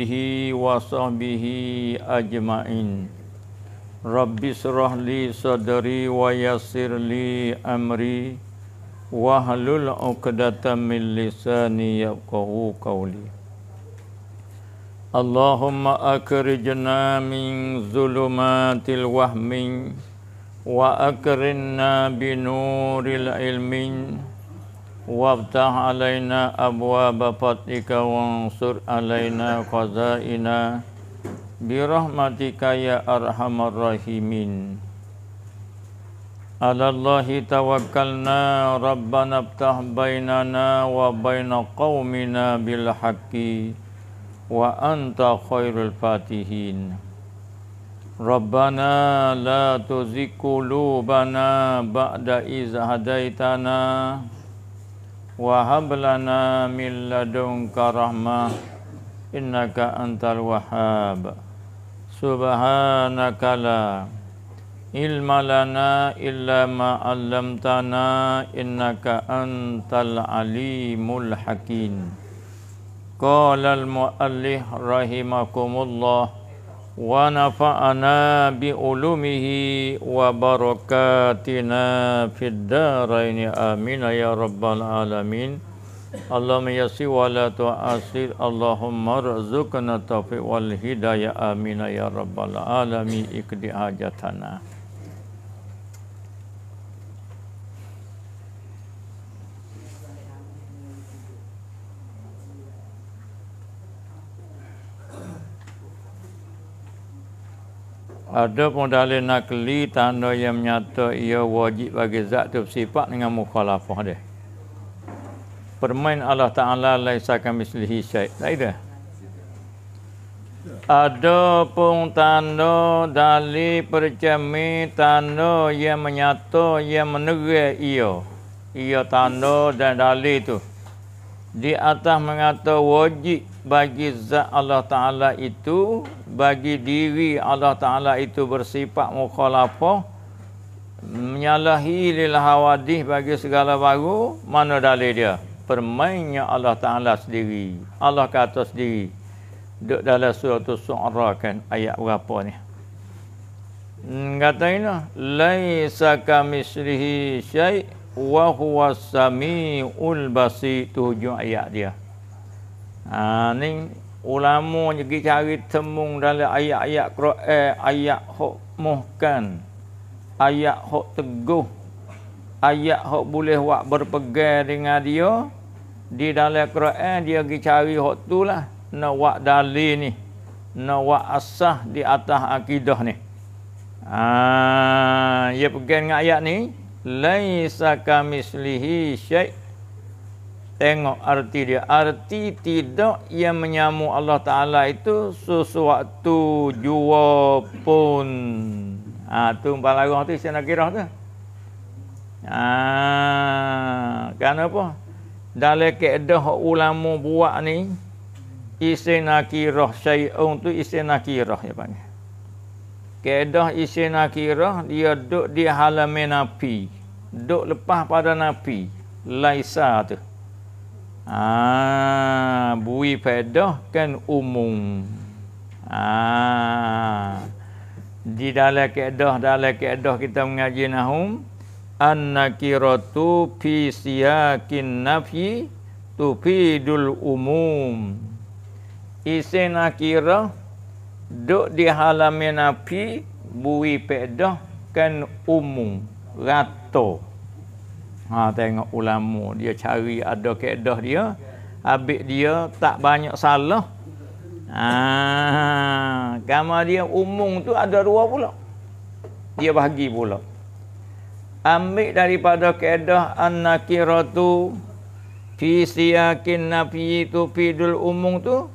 alihi wa sahbihi ajma'in Rabbi surah li sadari wa yasir li amri wa halul uqdatan min lisani yaqahu qawli Allahumma akrijna min zulumatil wahmin wa akrinna binuril ilmin wa وافتح علينا أبواب فضلك وانصر علينا قضائنا برحمتك يا أرحم الراحمين على الله توكلنا ربنا افتح بيننا وبين قومنا بالحق وأنت خير الفاتحين ربنا لا تزغ قلوبنا بعد إذ هديتنا wa hab lana min ladunka rahmah innaka antal wahhab subhanaka la ilma lana illa ma 'allamtana innaka antal alimul hakim qala al muallif rahimakumullah ونفعنا بعلومه وبركاتنا في الدارين آمين يا رب العالمين اللهم يسر ولا تعسر اللهم ارزقنا التوفيق والهداية آمين يا رب العالمين اقضي حاجتنا ada pun dalil nakli tanda yang menyata ia wajib bagi zat tu bersifat dengan mukhalafah dia permain Allah Ta'ala laisa kan mislihi syait tak ada ada pun tanda dalil percami tanda yang menyata yang menerai ia ia tanda dan dalil tu di atas mengata wajib bagi zat Allah Ta'ala itu, bagi diri Allah Ta'ala itu bersifat mukhalafah, menyalahi lil hawadih bagi segala baru, mana dalil dia? Permainnya Allah Ta'ala sendiri. Allah kata sendiri. Duk dalam surah tu su'ra kan ayat berapa ni. Hmm, kata ini, Laisa kamislihi syai' wa huwa sami'ul basi' tujuh ayat dia. Ha, ni ulama pergi cari temung dalam ayat-ayat Quran, ayat hok muhkan, ayat hok teguh, ayat hok boleh wak berpegang dengan dia. Di dalam Quran dia pergi cari hok tu lah. Nawak dali ni. Nawak asah di atas akidah ni. Ha, dia pegang dengan ayat ni. Laisa kamislihi syaitan Tengok arti dia. Arti tidak ia menyamu Allah Ta'ala itu sesuatu jua pun. Ha, tu empat lagu tu saya nak kira tu. Ha, kenapa? Dalam keadaan ulama buat ni, isi nak syai'un tu isi nak dia Keadaan isi nak dia duduk di halaman Nabi. Duduk lepas pada Nabi. Laisa tu. Ah, bui faedah kan umum. Ah. Di dalam kaedah dalam kaedah kita mengaji nahum annakiratu fi siyakin nafyi tufidul umum. Isi nakira duk di halaman nafi bui faedah kan umum. Rato. Ha tengok ulama dia cari ada kaedah dia. Habis dia tak banyak salah. Ha gama dia umum tu ada dua pula. Dia bagi pula. Ambil daripada kaedah an-nakiratu fi siyakin nafi tu fidul umum tu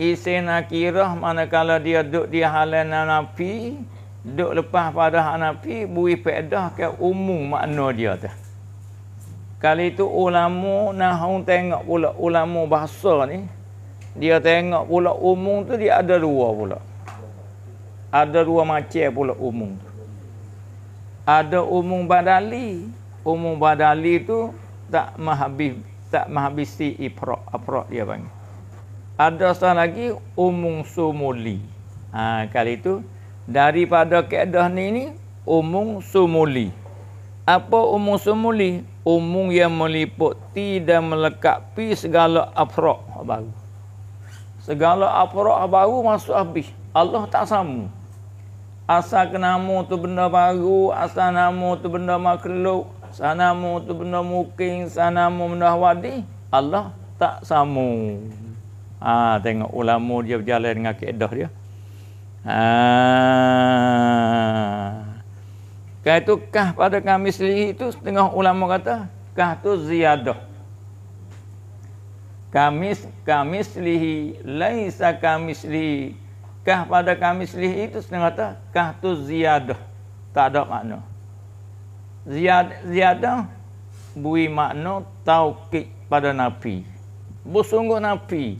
isi nakirah manakala dia duduk di halan nafi duduk lepas pada hanafi bui faedah ke umum makna dia tu. Kali itu ulama nahu tengok pula ulama bahasa ni. Dia tengok pula umum tu dia ada dua pula. Ada dua macam pula umum. Ada umum badali. Umum badali tu tak mahabib tak mahabisi iprok iprok dia bang. Ada satu lagi umum sumuli. Ha, kali itu daripada keadaan ini umum sumuli. Apa umum sumuli? Umum yang meliputi dan melekapi segala afrok baru. Segala afrok baru masuk habis. Allah tak sama. Asal kenamu tu benda baru, asal namu tu benda makhluk, sanamu tu benda mukin, sanamu benda wadi, Allah tak sama. Ha, tengok ulama dia berjalan dengan keedah dia. Ah. Kah itu kah pada kami sendiri itu setengah ulama kata kah itu ziyadah. Kamis kamis lain laisa kamis lihi kah pada kamis lihi itu setengah kata kah itu ziyadah tak ada makna Ziyad, ziyadah bui makna taukid pada nabi bersungguh nabi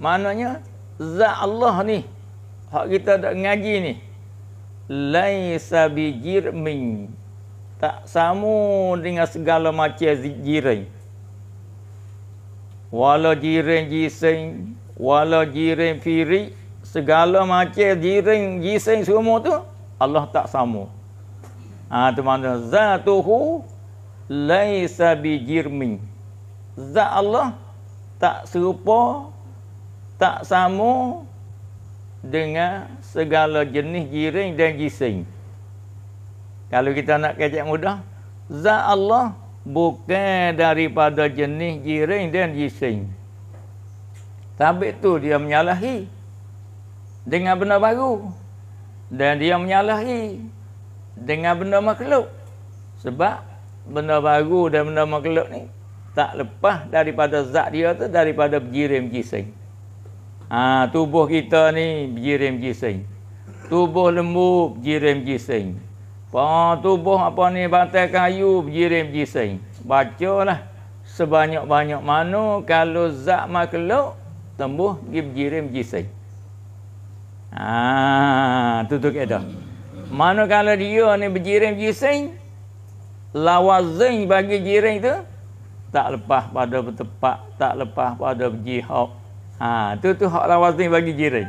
maknanya za Allah ni hak kita dak ngaji ni laisa bijirmin tak samu dengan segala macam jirin wala jirin jisin wala jirin firi segala macam jirin jisin semua tu Allah tak samu ha tu mana zatuhu laisa bijirmin zat Allah tak serupa tak samu dengan segala jenis jiring dan gising, Kalau kita nak kecek mudah, zat Allah bukan daripada jenis jiring dan gising, Tapi tu dia menyalahi dengan benda baru dan dia menyalahi dengan benda makhluk. Sebab benda baru dan benda makhluk ni tak lepas daripada zat dia tu daripada jiring gising. Ha, tubuh kita ni jirim jising. Tubuh lembu jirim jising. Pa tubuh apa ni batang kayu jirim jising. Bacalah sebanyak-banyak mana kalau zat makhluk tembuh gib jirim jising. Ha tutup edah. Mana kalau dia ni berjirim jising lawazin bagi jiring tu tak lepas pada bertepak tak lepas pada berjihad Ha, tu tu hak lawas ni bagi jiran.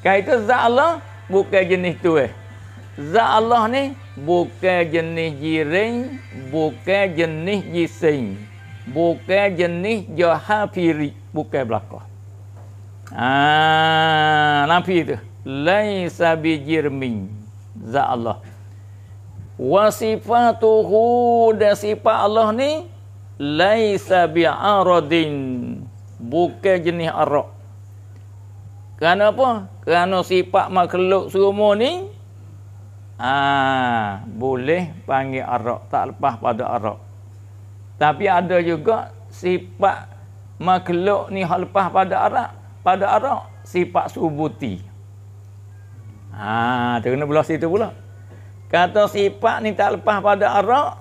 Kan itu zat Allah bukan jenis tu eh. Zat Allah ni bukan jenis jiran, bukan jenis jising. Bukan jenis jahafiri, bukan belaka. Ha, nampi tu. Laisa bijirmin zat Allah. Wasifatuhu dan sifat Allah ni laisa aradin. Bukan jenis arak. Kerana apa? Kerana sifat makhluk semua ni ah boleh panggil arak tak lepas pada arak. Tapi ada juga sifat makhluk ni hal lepas pada arak, pada arak sifat subuti. Ah, ha, kena belah situ pula. Kata sifat ni tak lepas pada arak,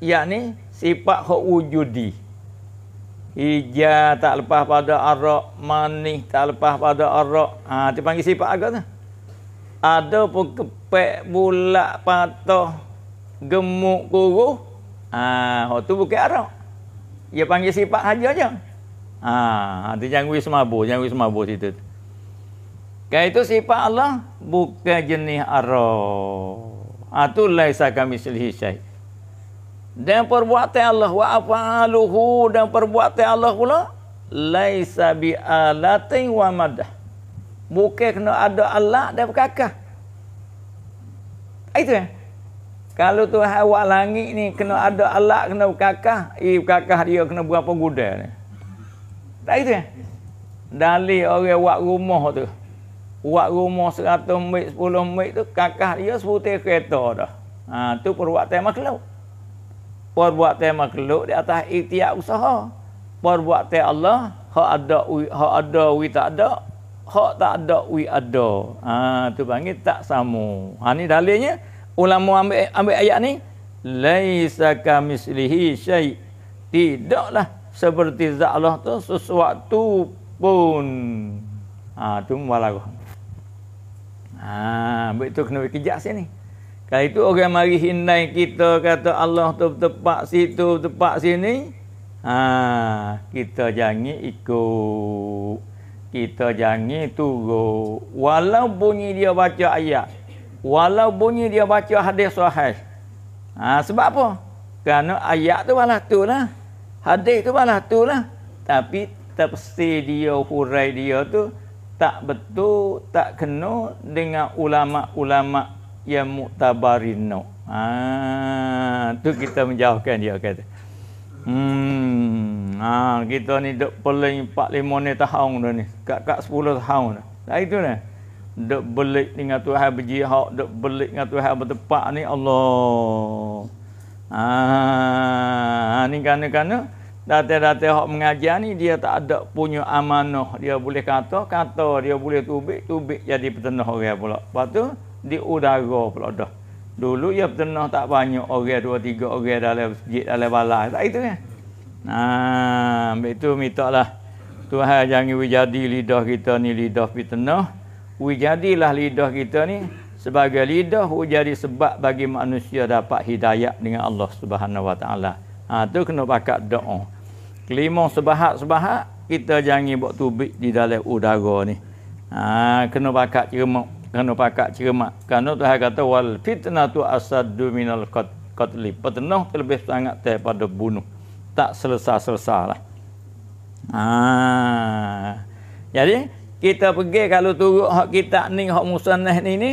yakni sifat hak wujudi. Hija tak lepas pada arak. Manih tak lepas pada arak. Ha, dia panggil sifat agak tu. Ada pun kepek bulat patah. Gemuk kuruh. Ha, itu tu bukan arak. Dia panggil sifat haja je. Ha, ha, dia jangan pergi semabur. Jangan pergi semabur situ. Kan itu sifat Allah. Bukan jenis arak. Ha, tu laisa kami selihi syait dan perbuatan Allah wa afaluhu dan perbuatan Allah pula laisa bi alati wa madah bukan kena ada Allah, dan perkakas itu ya kalau Tuhan awak langit ni kena ada Allah, kena perkakas i eh, perkakas dia kena berapa gudang ni tak itu ya dalih orang buat rumah tu buat rumah 100 mik 10 mik tu kakak dia sebutir kereta dah ha, tu perbuatan makhluk perbuatan makhluk di atas ikhtiar usaha. Perbuatan Allah, hak ada ui, hak ada ui tak ada, hak tak ada ui ada. Ha tu panggil tak sama. Ha ni dalilnya ulama ambil ambil ayat ni laisa kamislihi syai. Tidaklah seperti zat Allah tu sesuatu pun. Ha tu malah. Ha ambil tu kena kejak sini. Kalau itu orang mari hindai kita kata Allah tu tepat situ, tepat sini. Ha, kita jangan ikut. Kita jangan tunggu. Walau bunyi dia baca ayat. Walau bunyi dia baca hadis sahih. Ha, sebab apa? Kerana ayat tu malah tu lah. Hadis tu malah tu lah. Tapi tafsir dia, hurai dia tu tak betul, tak kena dengan ulama-ulama ya muktabarino. Ah, ha, tu kita menjauhkan dia kata. Hmm, ah kita ni dok peling 4 5 ni tahun dah ni. Kak kak 10 tahun dah. Lah itu dah. Dok belik dengan Tuhan beji hak, dok belik dengan Tuhan bertepak ni Allah. Ah, ni kanak-kanak Datang-datang yang mengajar ni dia tak ada punya amanah. Dia boleh kata, kata dia boleh tubik, tubik jadi petenuh orang pula. Lepas tu di udara oh, pula dah. Dulu ya pernah tak banyak orang dua tiga orang dalam masjid dalam balai. Tak itu kan. Nah, itu minta lah Tuhan jangan wujadi lidah kita ni lidah fitnah. Wujadilah lidah kita ni sebagai lidah wujadi sebab bagi manusia dapat hidayah dengan Allah Subhanahu Wa Taala. Ha tu kena pakat doa. Kelima sebahak-sebahak kita jangan buat tubik di dalam udara ni. Ha kena pakat cermuk kerana pakak ceremak kerana Tuhan kata wal fitnatu asaddu minal qatli petenuh terlebih sangat daripada bunuh tak selesa-selesalah ah jadi kita pergi kalau turut hak kita ni hak musannah ni ni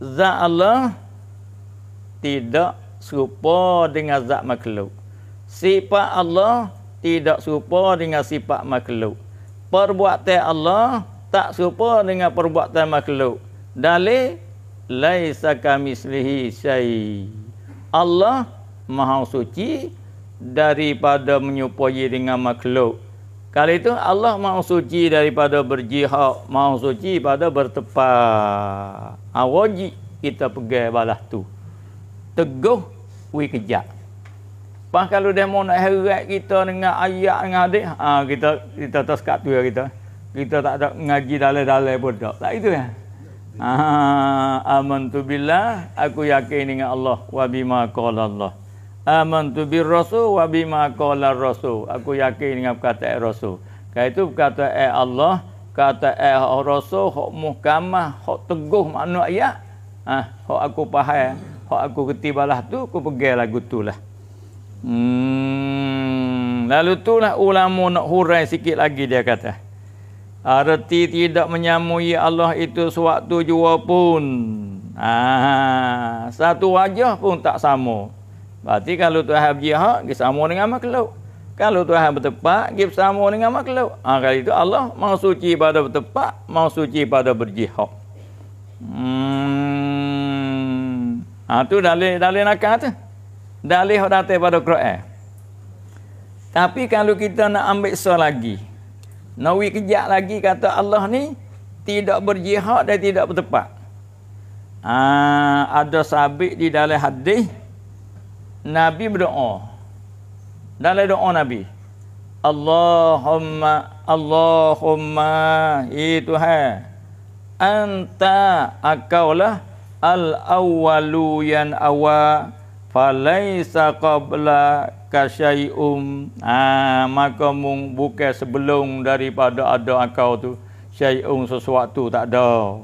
zat Allah tidak serupa dengan zat makhluk sifat Allah tidak serupa dengan sifat makhluk perbuatan Allah tak serupa dengan perbuatan makhluk dalil laisa kamislihi syai Allah maha suci daripada menyupai dengan makhluk kali itu Allah maha suci daripada berjihad maha suci pada bertepat Awaji ah, kita pegang balas tu teguh we kejak pas kalau demo nak herat kita dengan ayat dengan hadis ha, kita kita tak sekat tu ya kita kita tak ada ngaji dalam-dalam pun tak. itu ya. Ha, tu bilah, aku yakin dengan Allah wa bima qala Allah amantu bir rasul wa bima qala rasul aku yakin dengan kata eh, rasul kalau itu kata eh Allah kata eh rasul hok muhkamah hok teguh mana ayat ha, ah hok aku faham hok aku ketibalah tu aku pergi lagu tulah hmm lalu tu tulah ulama nak hurai sikit lagi dia kata Arti tidak menyamui Allah itu suatu jua pun. Ah, satu wajah pun tak sama. Berarti kalau Tuhan berjihad, dia sama dengan makhluk. Kalau Tuhan bertepat, dia sama dengan makhluk. Ah, kali itu Allah mahu suci pada bertepat, mahu suci pada berjihad. Hmm. Ah, itu dalil, dalil nakal itu. Dalil yang pada Quran. Tapi kalau kita nak ambil soal lagi, Nawi kejap lagi kata Allah ni tidak berjihad dan tidak bertepat. Uh, ada sabit di dalam hadis Nabi berdoa. Dalam doa Nabi. Allahumma Allahumma itu ya Tuhan anta akaulah al awwalu yan awa falaisa qabla kasyai'um ha, maka mung bukan sebelum daripada ada akau tu syai'un um sesuatu tak ada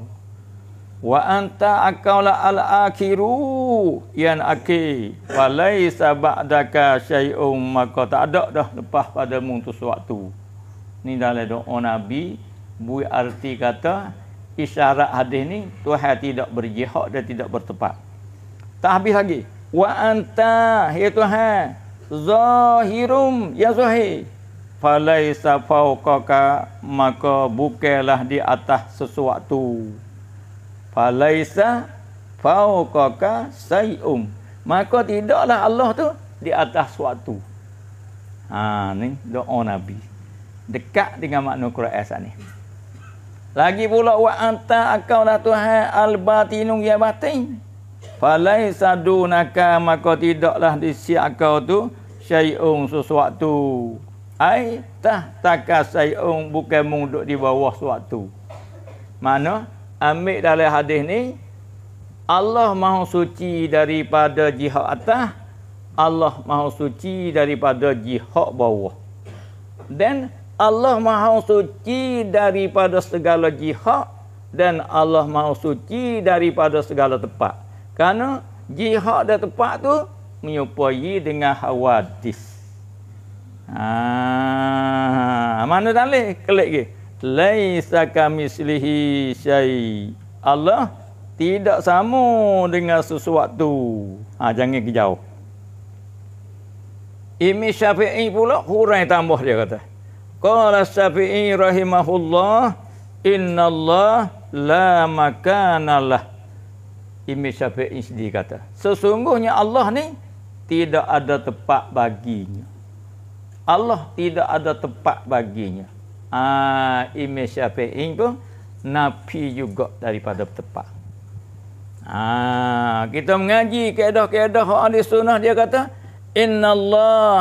wa anta akaula al akhiru yan aki walaisa ba'daka syai'un um, maka tak ada dah lepas pada mung tu sesuatu ni dalam doa nabi bui arti kata isyarat hadis ni Tuhan tidak berjihad dan tidak bertepat tak habis lagi wa anta ya tuhan zahirum ya zahir falaisa fawqaka maka bukalah di atas sesuatu falaisa fawqaka sayum maka tidaklah Allah tu di atas sesuatu ha ni doa nabi dekat dengan makna Quran asal ni lagi pula wa anta akau lah tuhan al batinun ya batin falaisa dunaka maka tidaklah di si akau tu syai'un sesuatu. Ai tah takas syai'un bukan mung duduk di bawah sesuatu. Mana? Ambil dalam hadis ni Allah mahu suci daripada jihad atas, Allah mahu suci daripada jihad bawah. Dan Allah mahu suci daripada segala jihad dan Allah mahu suci daripada segala tempat. Karena jihad dan tempat tu menyupai dengan hawadis. Ah, mana dalil kelik ke? Laisa silihi. syai. Allah tidak sama dengan sesuatu. Ha, jangan ke jauh. Imi Syafi'i pula kurang tambah dia kata. Qala Syafi'i rahimahullah inna Allah la makanalah. Imi Syafi'i sendiri kata. Sesungguhnya Allah ni tidak ada tempat baginya. Allah tidak ada tempat baginya. Ah, Imam Syafi'i pun nabi juga daripada tempat. Ah, kita mengaji kaedah-kaedah ahli sunnah dia kata Inna Allah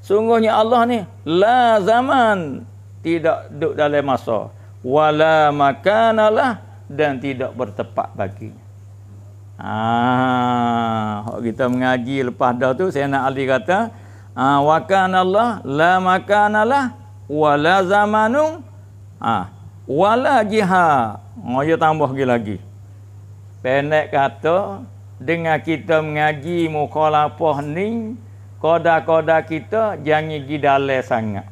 Sungguhnya Allah ni La zaman Tidak duduk dalam masa Wala makanalah Dan tidak bertepat baginya Ah, kita mengaji lepas dah tu saya nak Ali kata, ah wa kana Allah la makanalah wala zamanun ah wala jiha. Ngoyo tambah lagi lagi. Pendek kata dengan kita mengaji muka lapoh ni koda-koda kita jangan gi dalai sangat.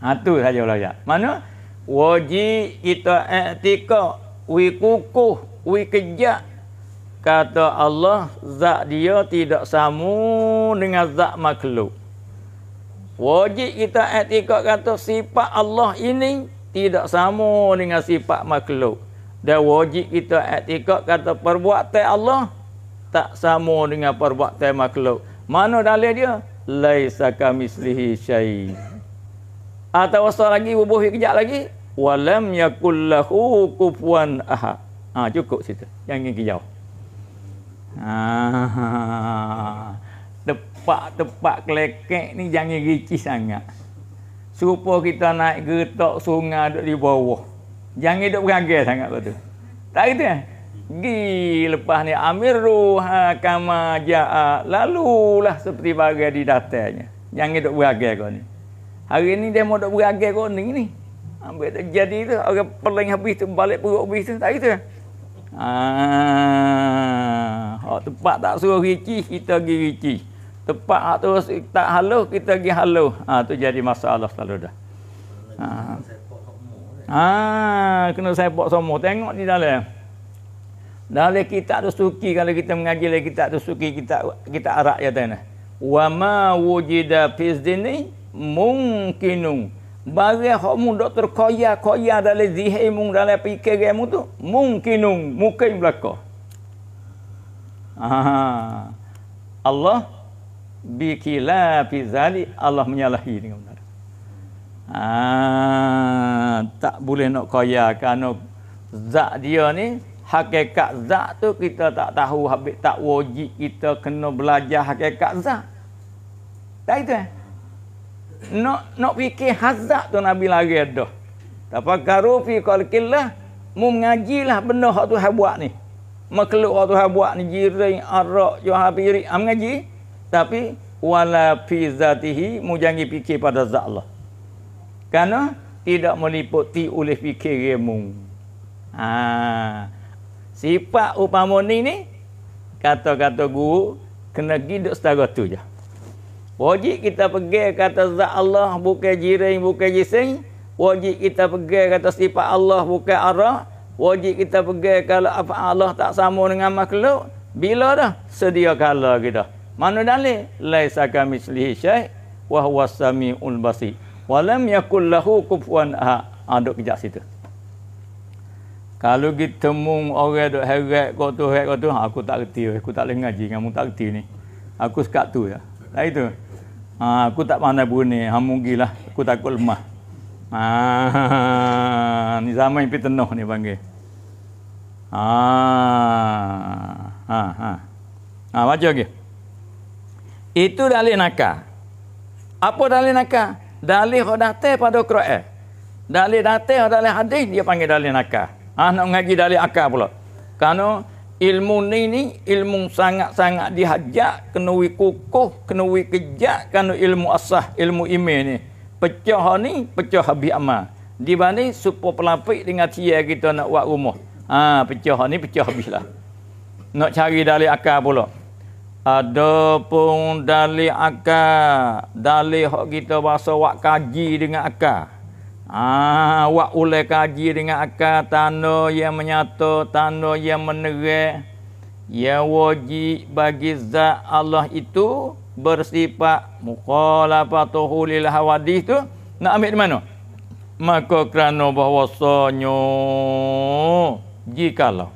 Ha tu saja lah ya. Mana wajib kita etika wikukuh wikejak kata Allah zat dia tidak sama dengan zat makhluk wajib kita etikat kata sifat Allah ini tidak sama dengan sifat makhluk dan wajib kita etikat kata perbuatan Allah tak sama dengan perbuatan makhluk mana dalil dia laisa kami kamislihi syai atau wasal lagi bubuh kejap lagi walam yakullahu kufuwan ahad ha, cukup situ jangan ke jauh Ah, Tepat-tepat kelekek ni jangan ricis sangat. Serupa kita naik getok sungai duduk di bawah. Jangan duduk beragil sangat kata. Tak kata Gi lepas ni amiru ah, kama ja'a ah, lalulah seperti bagai di datanya. Jangan duduk beragil kau ni. Hari ni dia mau duduk beragil kau ni ni. Ambil tak jadi tu. Orang peleng habis tu balik perut habis tu. Tak kata kan? Ah. Hak ah, tepat tak suruh rici, kita pergi rici. Tepat hak terus tak haluh, kita pergi haluh. Ha, tu jadi masalah selalu dah. Ha. Ha, kena sepak semua. Tengok di dalam. Dalam kita tu suki kalau kita mengaji lagi kita tu suki kita kita arak ya tanya. Wa ma wujida fi dini mungkinu. Bagi kamu doktor koya kaya dalam zihimu dalam pikiranmu tu mungkinu mungkin belakang. Ah. Allah bikila pizali Allah menyalahi dengan benar. Ah, tak boleh nak kaya kerana zat dia ni hakikat zak tu kita tak tahu habis tak wajib kita kena belajar hakikat zat. Tak itu eh. Nak nak fikir hazak tu Nabi lagi ada. Tapi kalau fi qalqillah mu mengajilah benda hak tu buat ni makhluk Allah Tuhan buat ni jirin arak johar pirik am ah, ngaji tapi wala fi zatihi mu fikir pada zat Allah kerana tidak meliputi oleh fikirmu ha sifat upama ni ni kata-kata guru kena giduk setara tu je wajib kita pergi kata zat Allah bukan jirin bukan jisim wajib kita pergi kata sifat Allah bukan arak wajib kita pergi kalau apa Allah tak sama dengan makhluk bila dah sedia kala kita mana dalil laisa kami selih syai wa huwa samiul basi wa lam yakul lahu kufuwan ah duk kejak situ kalau kita temung orang duk heret kau tu heret kau tu ah, aku tak reti aku tak leh ngaji kamu tak reti ni aku sekat tu ya lah itu ha, aku tak pandai bunyi hamun gilah aku takut lemah Ah, ni zaman yang ni panggil ha ha ha baca lagi itu dalil nakal apa dalil nakal dalil hadis pada Quran dalil datang dalil hadis dia panggil dalil nakal ha nak mengaji dalil akal pula kerana ilmu ni ni ilmu sangat-sangat dihajak kenui kukuh kenui kejak kerana ilmu asah ilmu ime ni pecah ni pecah habis amal dibanding supaya pelapik dengan tia kita nak buat rumah Ha, pecah ni pecah habislah. Nak cari dalil akal pula. Ada pun dalil akal. Dalil hak kita bahasa wak kaji dengan akal. Ah, ha, wak ulai kaji dengan akal tano yang menyata, tano yang menerang yang wajib bagi zat Allah itu bersifat mukhalafatuhu lil hawadith tu nak ambil di mana? Maka kerana bahwasanya jikalau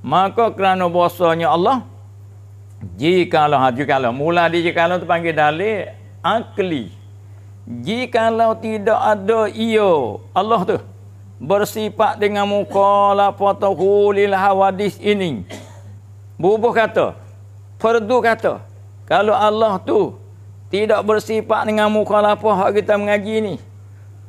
maka kerana bahasanya Allah jikalau ha jikalau mula di jikalau tu panggil dalil akli jikalau tidak ada ia Allah tu bersifat dengan muka la fatahulil hawadis ini bubuh kata perdu kata kalau Allah tu tidak bersifat dengan muka lapah kita mengaji ni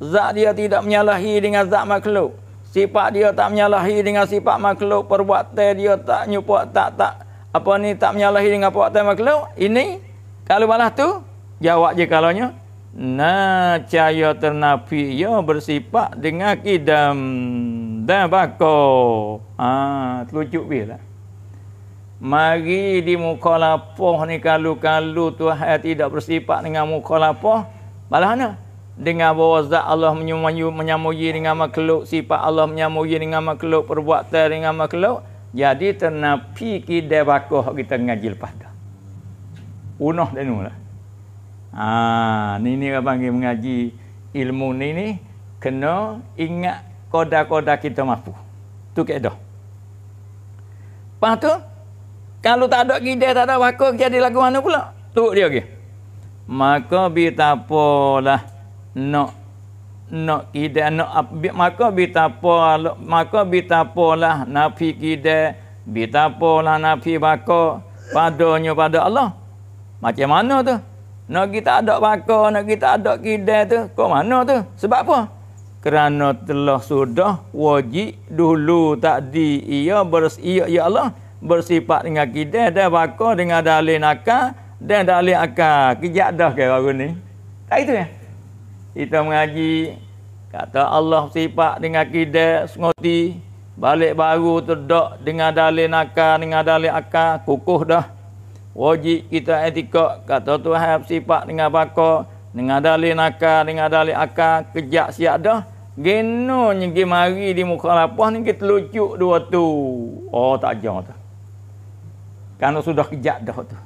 zat dia tidak menyalahi dengan zat makhluk sifat dia tak menyalahi dengan sifat makhluk perbuatan dia tak nyupuk tak tak apa ni tak menyalahi dengan perbuatan makhluk ini kalau malah tu jawab je kalanya nah cahaya ternafi yo ya, bersifat dengan kidam dan bako ah ha, lucu bila mari di muka lapoh ni kalau-kalau tu tidak bersifat dengan muka lapoh malah nah dengan bahawa zat Allah menyamui dengan makhluk sifat Allah menyamui dengan makhluk perbuatan dengan makhluk jadi ternapi ki debakoh kita ngaji lepas dah unah dan ha, ni ni apa panggil mengaji ilmu ni ni kena ingat koda-koda kita mampu tu ke dah tu kalau tak ada gida tak ada bakoh jadi lagu mana pula tu dia ke okay. maka bitapolah nak nak kida nak maka bitapo maka bitapo lah nafi kida bitapo lah nafi bako padanya pada Allah macam mana tu nak kita ada bako nak kita ada kida tu kok mana tu sebab apa kerana telah sudah wajib dulu takdi ia bers ia ya Allah bersifat dengan kida dan bako dengan dalil akal dan dalil akal kejak dah ke baru ni tak itu ya eh? kita mengaji kata Allah sifat dengan kita sengoti balik baru terdok dengan dalil nakal dengan dalil akal kukuh dah wajib kita etika kata Tuhan sifat dengan bakar dengan dalil nakal dengan dalil akal kejak siap dah geno nyegi mari di muka lapah ni kita lucuk dua tu oh tak jauh tu kerana sudah kejak dah tu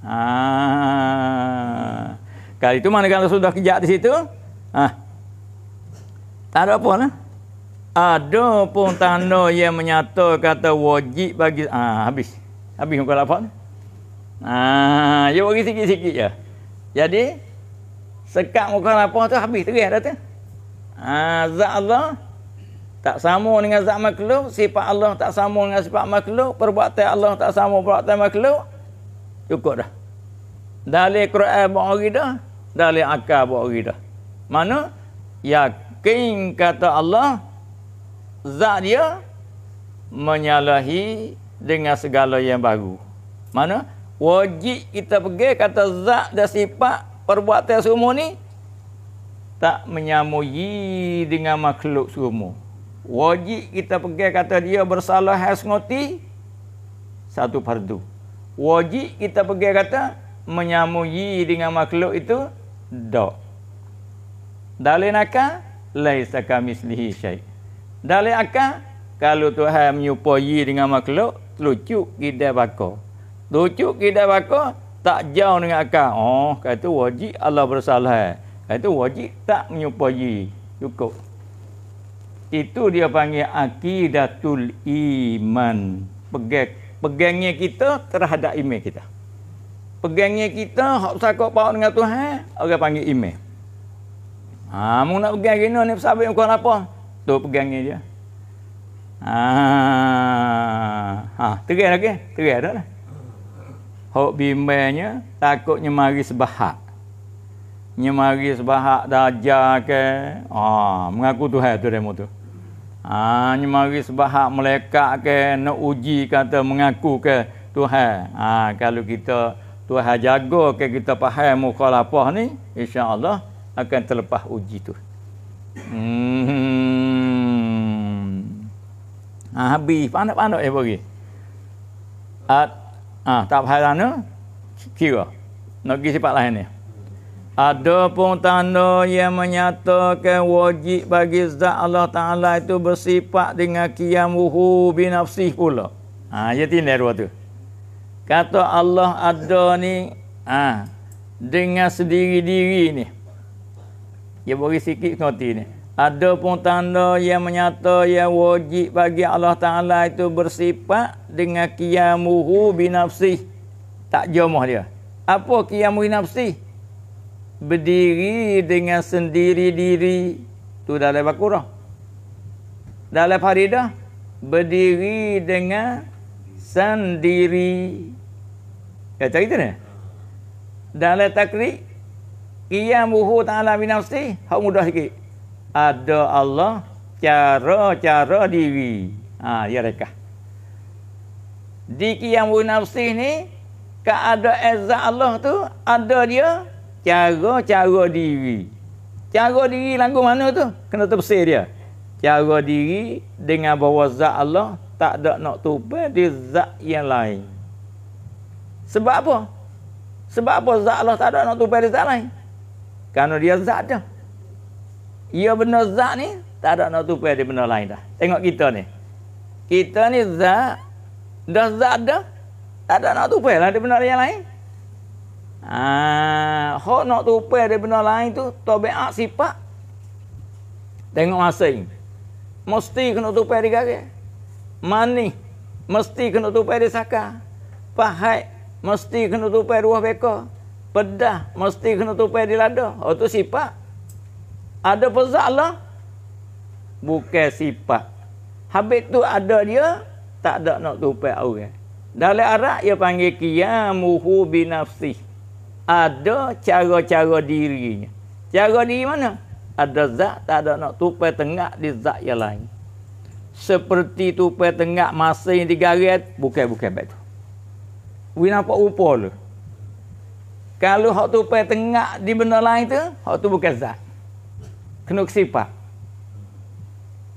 ah. kali tu mana kalau sudah kejak di situ Ha. Tak ada pun lah. Ada pun tanda yang menyata kata wajib bagi. Ha, habis. Habis muka lapak ni. Ha, dia ya, bagi sikit-sikit je. Ya. Jadi, sekat muka lapak tu habis terih dah tu. Ha, zat Allah tak sama dengan zat makhluk. Sifat Allah tak sama dengan sifat makhluk. Perbuatan Allah tak sama perbuatan makhluk. Cukup dah. Dalil Quran buat hari dah. Dalil akal buat hari mana yakin kata Allah zat dia menyalahi dengan segala yang baru. Mana wajib kita pergi kata zat dan sifat perbuatan semua ni tak menyamui dengan makhluk semua. Wajib kita pergi kata dia bersalah has satu fardu. Wajib kita pergi kata menyamui dengan makhluk itu dak. Dalil akal laisa kamislihi syai. Dalil akal kalau Tuhan menyupai dengan makhluk lucu kita bako. Lucu kita bako tak jauh dengan akal. Oh, kata wajib Allah bersalah. Kata wajib tak menyupai. Cukup. Itu dia panggil akidatul iman. Pegang pegangnya kita terhadap iman kita. Pegangnya kita hak sakok pau dengan Tuhan, orang panggil iman. Ha, mu nak pegang kena ni sabit kau apa? Tu pegang dia. Ha. Ha, terang lagi. Terang dah lah. Hok bimbangnya takutnya mari sebahak. Nyemari sebahak dah dajah ke. Ha, mengaku Tuhan tu demo tu. Ha, nyemari sebahak melekat ke nak uji kata mengaku ke Tuhan. Ha, kalau kita Tuhan jaga ke kita faham muka lapah ni, insya-Allah akan terlepas uji tu. Hmm. Ah, habis pandak-pandak je pergi. At ah tak payah sana kira. Nak pergi sifat lain ni. Ada pun tanda yang menyatakan wajib bagi zat Allah Ta'ala itu bersifat dengan kiam wuhu binafsih pula. Ha, dia tindak dua tu. Kata Allah ada ni ha, dengan sendiri-diri ni. Dia beri sikit kerti ni. Ada pun tanda yang menyata yang wajib bagi Allah Ta'ala itu bersifat dengan kiamuhu binafsi. Tak jomoh dia. Apa kiamuhu binafsi? Berdiri dengan sendiri diri. tu dalam bakurah. Dalam faridah. Berdiri dengan sendiri. Ya cerita ni. Dalam takrik. Qiyam ruhu ta'ala nafsi, Hak mudah sikit Ada Allah Cara-cara diri ha, Dia rekah Di qiyam ruhu nafsi ni ada azza Allah tu Ada dia Cara-cara diri Cara diri langgu mana tu Kena terpesir dia Cara diri Dengan bawa zat Allah Tak ada nak tubuh Di zat yang lain Sebab apa? Sebab apa zat Allah tak ada nak tubuh di zat lain? Kerana dia zat dah. Ia benda zat ni, tak ada nak tupai di benda lain dah. Tengok kita ni. Kita ni zat, dah zat dah, tak ada nak tupai lah di benda yang lain. Ah, ha, kok nak tupai di benda lain tu, tobe'ak sifat. Tengok masa ini. Mesti kena tupai di garis. Mani, mesti kena tupai di saka. Pahai, mesti kena tupai ruah bekor pedah mesti kena tupai di lada. Oh tu sifat. Ada pezak lah. Bukan sifat. Habis tu ada dia, tak ada nak tupai orang. Dalam Arab, dia panggil kiamuhu nafsi. Ada cara-cara dirinya. Cara diri mana? Ada zak tak ada nak tupai tengah di zak yang lain. Seperti tupai tengah masa yang digaret, bukan-bukan baik tu. We nampak rupa lah. Kalau hak tu pergi tengah di benda lain tu, hak tu bukan zat. Kena kesipat.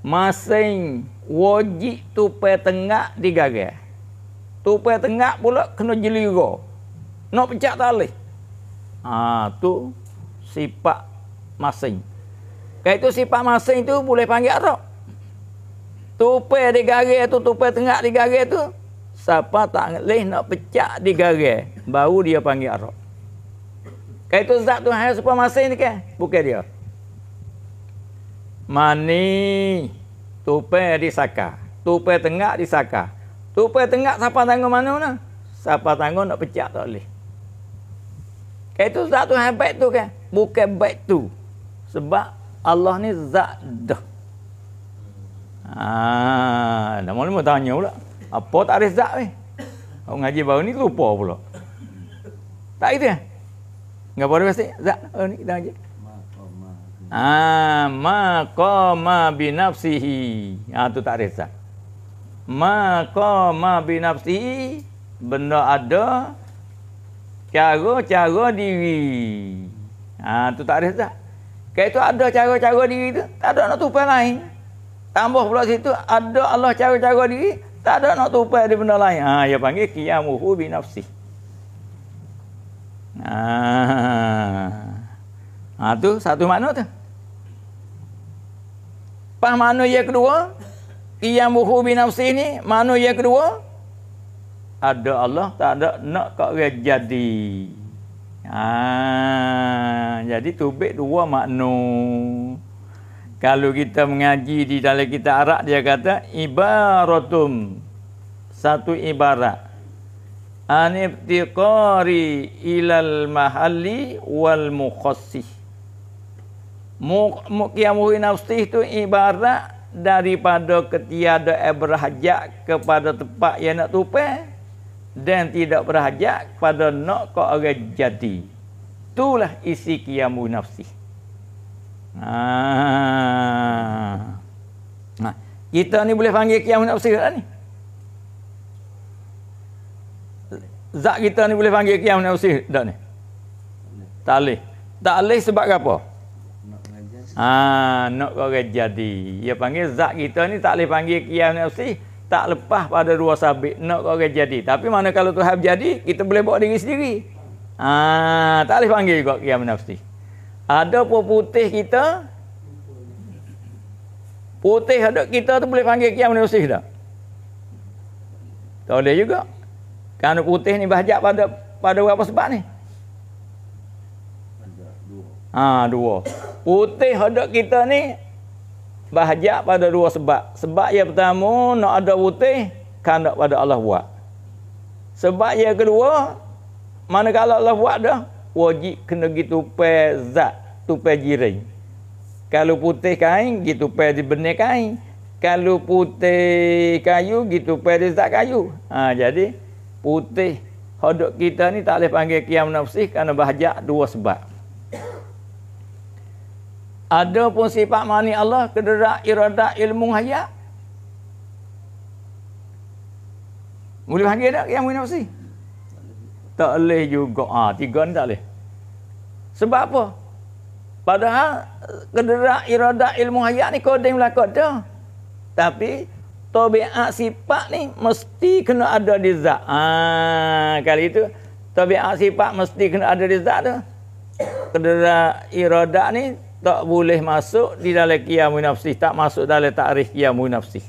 Masing wajib tu pergi tengah di garis. Tu pergi tengah pula kena jeliru. Nak pecah tali. Ha, tu sifat masing. Kalau itu sifat masing tu boleh panggil arak. Tupai di garis tu, tupai tengah di garis tu. Siapa tak boleh nak pecah di garis. Baru dia panggil arak. Kaitu zat tu hanya sepuluh masa ni ke? Bukan dia. Mani tupai di saka. Tupai tengah di saka. Tupai tengah siapa tanggung mana ni? Siapa tanggung nak pecah tak boleh. Kaitu zat tu hanya baik tu ke? Bukan baik tu. Sebab Allah ni zat dah. Ah, dah mula mula tanya pula. Apa tak ada zat ni? Kau ngaji baru ni lupa pula. Tak itu ya? Eh? Enggak boleh pasti. Za, oh, ni kita aja. Ah, maqama binafsihi. Ah tu tak reza. Maqama binafsihi benda ada cara-cara diri. Ah tu tak reza. Kayak itu ada cara-cara diri tu, tak ada nak tupai lain. Tambah pula situ ada Allah cara-cara diri, tak ada nak tupai di benda lain. Ah ya panggil qiyamuhu binafsihi. Ah. Ah tu satu makna tu. Pas makna yang kedua, yang buhu bin nafsi ni, makna yang kedua ada Allah tak ada nak kau dia jadi. Ah, jadi tubik dua makna. Kalau kita mengaji di dalam kitab Arab dia kata ibaratum satu ibarat aniptiqari ilal mahalli wal mukhassi mukiamuhi nafsi itu ibarat daripada ketiada berhajat kepada tempat yang nak tupai dan tidak berhajat kepada nak ke orang jadi itulah isi kiamu nafsi ah. nah. Ha. Ha. kita ni boleh panggil kiamu nafsi tak ni zat kita ni boleh panggil kiam ni usih tak ni tak boleh tak boleh sebab apa Ah, nak kau jadi. Ia panggil zak kita ni tak boleh panggil kiam ni usih tak lepas pada dua sabit nak kau jadi. Tapi mana kalau tu hab jadi, kita boleh buat diri sendiri. Ah, tak boleh panggil kau kiam ni Ada pun putih kita Putih ada kita tu boleh panggil kiam ni usih tak? Tak boleh juga. Kerana putih ni bahajak pada pada apa sebab ni? Ha, dua. Putih hodok kita ni bahajak pada dua sebab. Sebab yang pertama nak ada putih kerana pada Allah buat. Sebab yang kedua mana kalau Allah buat dah wajib kena gitu pe zat tu pe Kalau putih kain gitu pe dibenih kain. Kalau putih kayu gitu pe zat kayu. Ha, jadi putih hodok kita ni tak boleh panggil kiam nafsi kerana bahajak dua sebab ada pun sifat mani Allah kederak irada ilmu haya, boleh panggil tak kiam nafsi tak boleh juga ha, tiga ni tak boleh sebab apa padahal kederak irada ilmu haya ni kodeng belakang dah tapi tabiat sifat ni mesti kena ada di zat. ha, kali itu tabiat sifat mesti kena ada di zat tu. Kedera irada ni tak boleh masuk di dalam qiyam nafsi, tak masuk dalam takrif qiyam nafsi.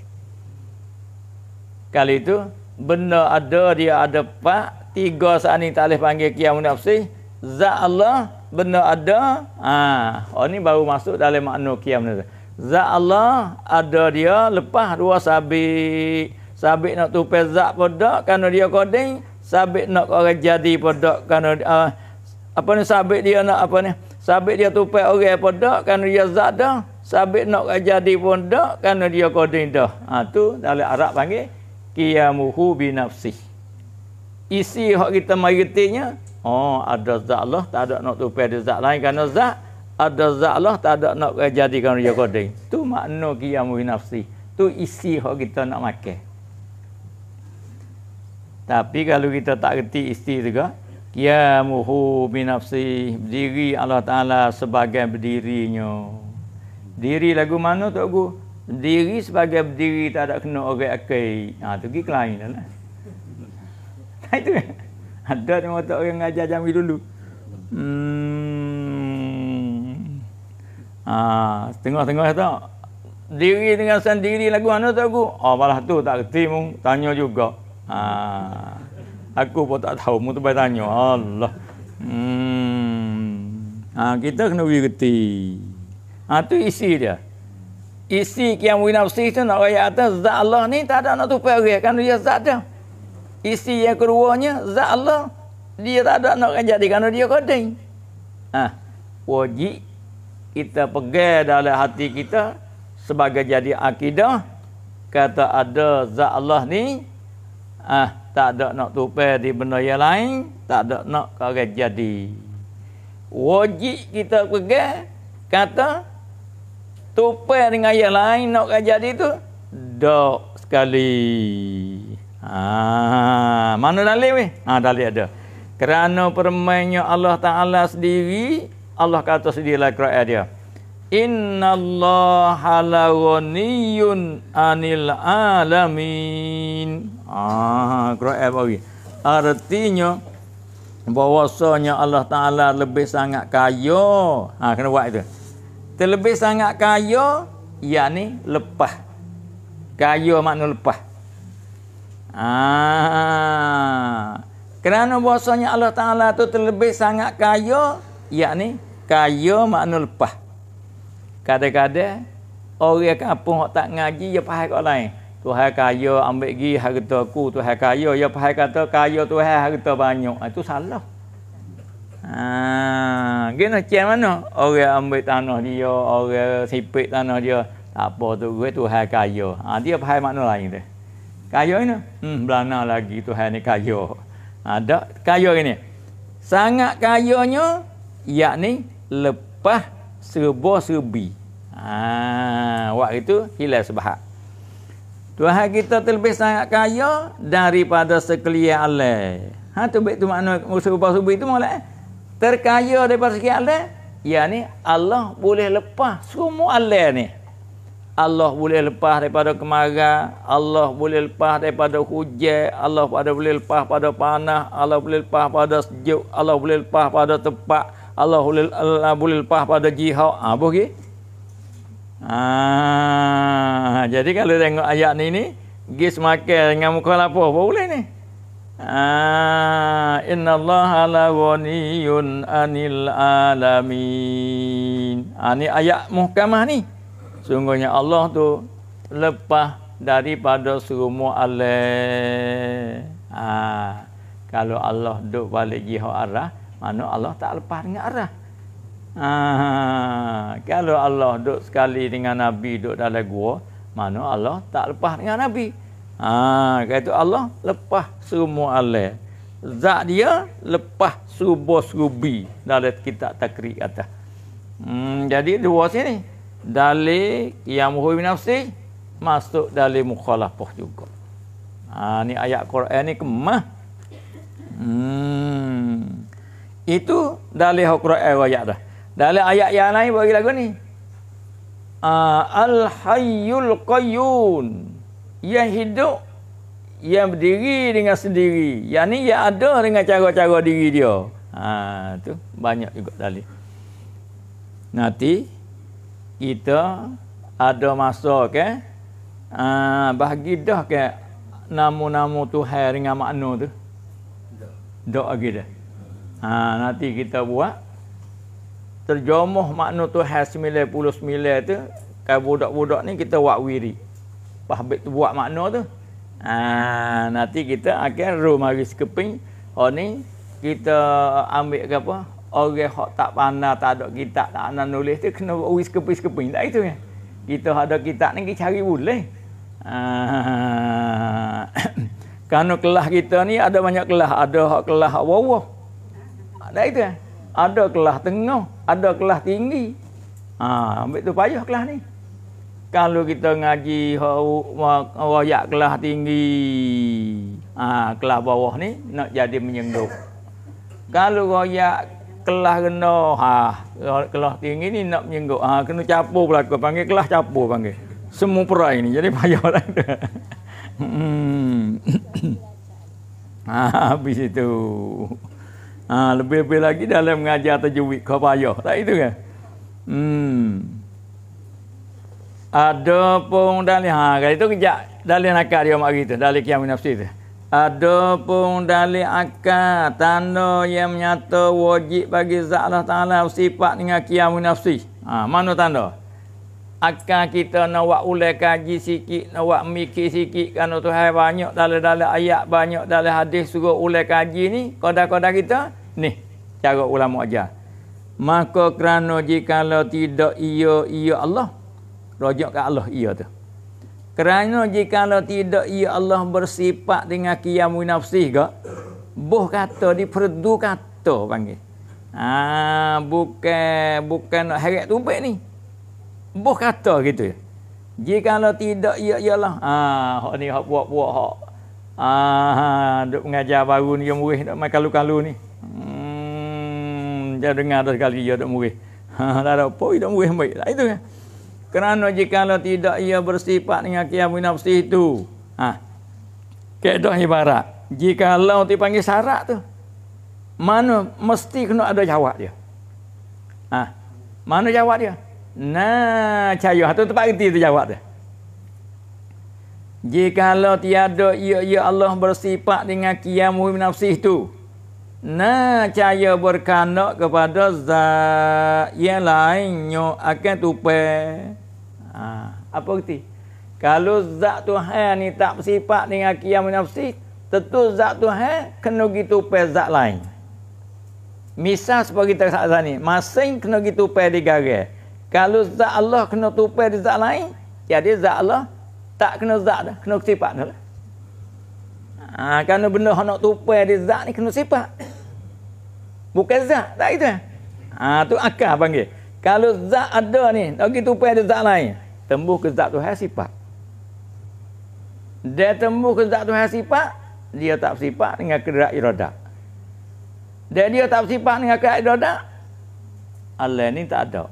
Kali itu benda ada dia ada pak tiga saat ni tak boleh panggil qiyam nafsi. Zat Allah benda ada. Ah, ha, oh ni baru masuk dalam makna qiyam nafsi. Zat Allah ada dia lepas dua sabik. Sabik nak tupe zat pedak kerana dia koding. Sabik nak orang jadi pedak kerana uh, apa ni sabik dia nak apa ni. Sabik dia tupe orang pedak kerana dia zat dah. Sabik nak jadi pun dah kerana dia koding dah. Ha, tu dalam Arab panggil qiyamuhu binafsih. Isi hak kita mengertinya, oh ada zat Allah, tak ada nak tupe dia zat lain kerana zat ada zat Allah tak ada nak jadikan raja qadim tu makna qiyamu nafsi tu isi hak kita nak makan tapi kalau kita tak reti isti juga qiyamuhu binafsi berdiri Allah taala sebagai berdirinya diri lagu mana tu aku berdiri sebagai berdiri tak ada kena orang akai ha tu gi kelain lah itu ada yang orang ajar jam dulu hmm Ha, tengah tengok kata, lah diri dengan sendiri lagu mana tu aku? Oh, malah tu tak kerti mu, tanya juga. Ha, aku pun tak tahu, mu tu baik tanya. Allah. Hmm. Ha, kita kena beri kerti. Ha, tu isi dia. Isi kiam winafsi tu nak raya atas zat Allah ni tak ada nak tu pergi Kan dia zat dia. Isi yang keduanya zat Allah. Dia tak ada nak raya jadi kerana dia kodeng. Ha, wajib kita pegang dalam hati kita sebagai jadi akidah kata ada zat Allah ni ah tak ada nak tupe di benda yang lain tak ada nak kau jadi wajib kita pegang kata tupai dengan yang lain nak kau jadi tu dok sekali ah mana dalil ni ah dalil ada kerana permainnya Allah Ta'ala sendiri Allah kata sendiri dalam Quran dia. Inna Allah halawaniyun anil alamin. Ah, Quran bagi. Artinya, bahwasanya Allah Ta'ala lebih sangat kaya. Ha, kena buat itu. Terlebih sangat kaya, yakni lepas. Kaya makna lepas. Ah. Kerana bahwasanya Allah Ta'ala itu terlebih sangat kaya, yakni kaya makna lepas. Kadang-kadang orang kampung hok tak ngaji ya pahai kat lain. Tuhan kaya ambil gi harta ku, Tuhan kaya ya pahai kata kaya Tuhan harta banyak. Ah, itu salah. Ha, gini macam lah, mana? Orang ambil tanah dia, orang sipit tanah dia. Tak apa tu, gue Tuhan kaya. Ha, dia pahai makna lain tu. Kaya ini? Hmm, belana lagi Tuhan ni kaya. Ada ha, kaya ini. Sangat kayonyo, yakni lepas serba serbi. Ha, waktu itu hilal sebahak. Tuhan kita terlebih sangat kaya daripada sekelia Allah. Ha tu baik tu makna serba serbi itu molek. Eh? Terkaya daripada sekelia Allah. Ya ni Allah boleh lepas semua Allah ni. Allah boleh lepas daripada kemarau, Allah boleh lepas daripada hujan, Allah pada boleh lepas pada panah, Allah boleh lepas pada sejuk, Allah boleh lepas pada tempat Allah ulil Allah pada jihad. Ah boh ke? Ah jadi kalau tengok ayat ni ni gis makan dengan muka lapo boleh ni. Ah inna Allah la ghaniyun anil alamin. Ah ni ayat muhkamah ni. Sungguhnya Allah tu lepas daripada semua alam. Ah kalau Allah duk balik jihad arah mana Allah tak lepas dengan arah. Ha, kalau Allah duduk sekali dengan Nabi duduk dalam gua, mana Allah tak lepas dengan Nabi. Ha, kata Allah lepas semua alai. Zat dia lepas subuh subi dalam kitab takrik kata. Hmm, jadi dua sini. Dali yang muhuy nafsi masuk dalil mukhalafah juga. Ha, ni ayat Quran ni kemah. Hmm. Itu dalil hukum eh, ayat dah. Dalil ayat yang lain bagi lagu ni. Ah, Al-Hayyul Qayyun. Yang hidup yang berdiri dengan sendiri. Yang ni yang ada dengan cara-cara diri dia. Ha, tu banyak juga dalil. Nanti kita ada masa ke okay? uh, bagi dah ke okay? nama-nama Tuhan dengan makna tu. Tak. Tak dah. Ha, nanti kita buat terjemah makna tu has 99 tu kan budak-budak ni kita buat wiri pahbit tu buat makna tu ha, nanti kita akan roh mari sekeping oh ni kita ambil ke apa orang hok tak pandai tak ada kitab tak nak nulis tu kena wis kepis sekeping tak itu ya kita ada kitab ni kita cari boleh ha, kerana kelah kita ni ada banyak kelah ada hok kelah wawah Dah itu. Ada kelas tengah, ada kelas tinggi. Ha, ambil tu payah kelas ni. Kalau kita ngaji wayak kelas tinggi, ha, kelas bawah ni nak jadi menyenduk. Kalau wayak kelas rendah, ha, kelas tinggi ni nak menyenduk. Ha, kena capur pula aku panggil, kelas capur panggil. Semua perai ni, jadi payah lah Hmm. ha, Habis itu. Ha, lebih-lebih lagi dalam mengajar tajwid kau payah. Tak itu kan? Hmm. Ada pun dalil ha kalau itu kejak dalil akal dia mak gitu, dalil kiam nafsi tu. Ada pun dalil akal tanda yang nyata wajib bagi zat Allah Taala sifat dengan kiam nafsi. Ha, mana tanda? Akal kita nak buat ulai kaji sikit, nak buat mikir sikit kerana Tuhan banyak dalam-dalam ayat, banyak dalam hadis suruh ulai kaji ni, kodak-kodak kita, ni cara ulama ajar maka kerana jikalau tidak ia ia Allah rojak ke Allah ia tu kerana jikalau tidak ia Allah bersifat dengan qiyam nafsi ke boh kata di perdu kata panggil ah bukan bukan nak heret tumpek ni boh kata gitu ya jikalau tidak ia Allah, ah hok ni hok buat buat hok ah duk mengajar baru ni yang murih nak makan lu-kalu ni Hmm, dia dengar dah sekali dia tak murih. Ha, tak ada apa, dia tak murih baik. Tak lah, itu kan? Kerana jika tidak ia bersifat dengan kiamu nafsi itu. Ha, Kedah ibarat. Jika Allah dipanggil syarat tu. Mana mesti kena ada jawab dia. Ha, mana jawab dia? Nah, cahaya. Itu ha, tepat kerti itu jawab dia. Jika Allah tiada ia, ia Allah bersifat dengan kiamu nafsi itu. Nah, caya berkandak kepada zat yang lain yang akan tupe. Ha, apa kerti? Kalau zat Tuhan ni tak bersifat dengan kiam nafsi, tentu zat Tuhan kena pergi tupai zat lain. Misal seperti kita kata ni, masing kena pergi tupai di garis. Kalau zat Allah kena tupe di zat lain, jadi zat Allah tak kena zat dah, kena bersifat dah lah. Ha, kerana benda yang nak tupai di zat ni kena sifat. Bukan zat. Tak itu. Ha, tu akal panggil. Kalau zat ada ni, lagi tupai di zat lain. Tembus ke zat tu hal sifat. Dia tembus ke zat tu hal sifat, dia tak sifat dengan kerak irodak. Dia dia tak sifat dengan kerak irodak, Allah ni tak ada.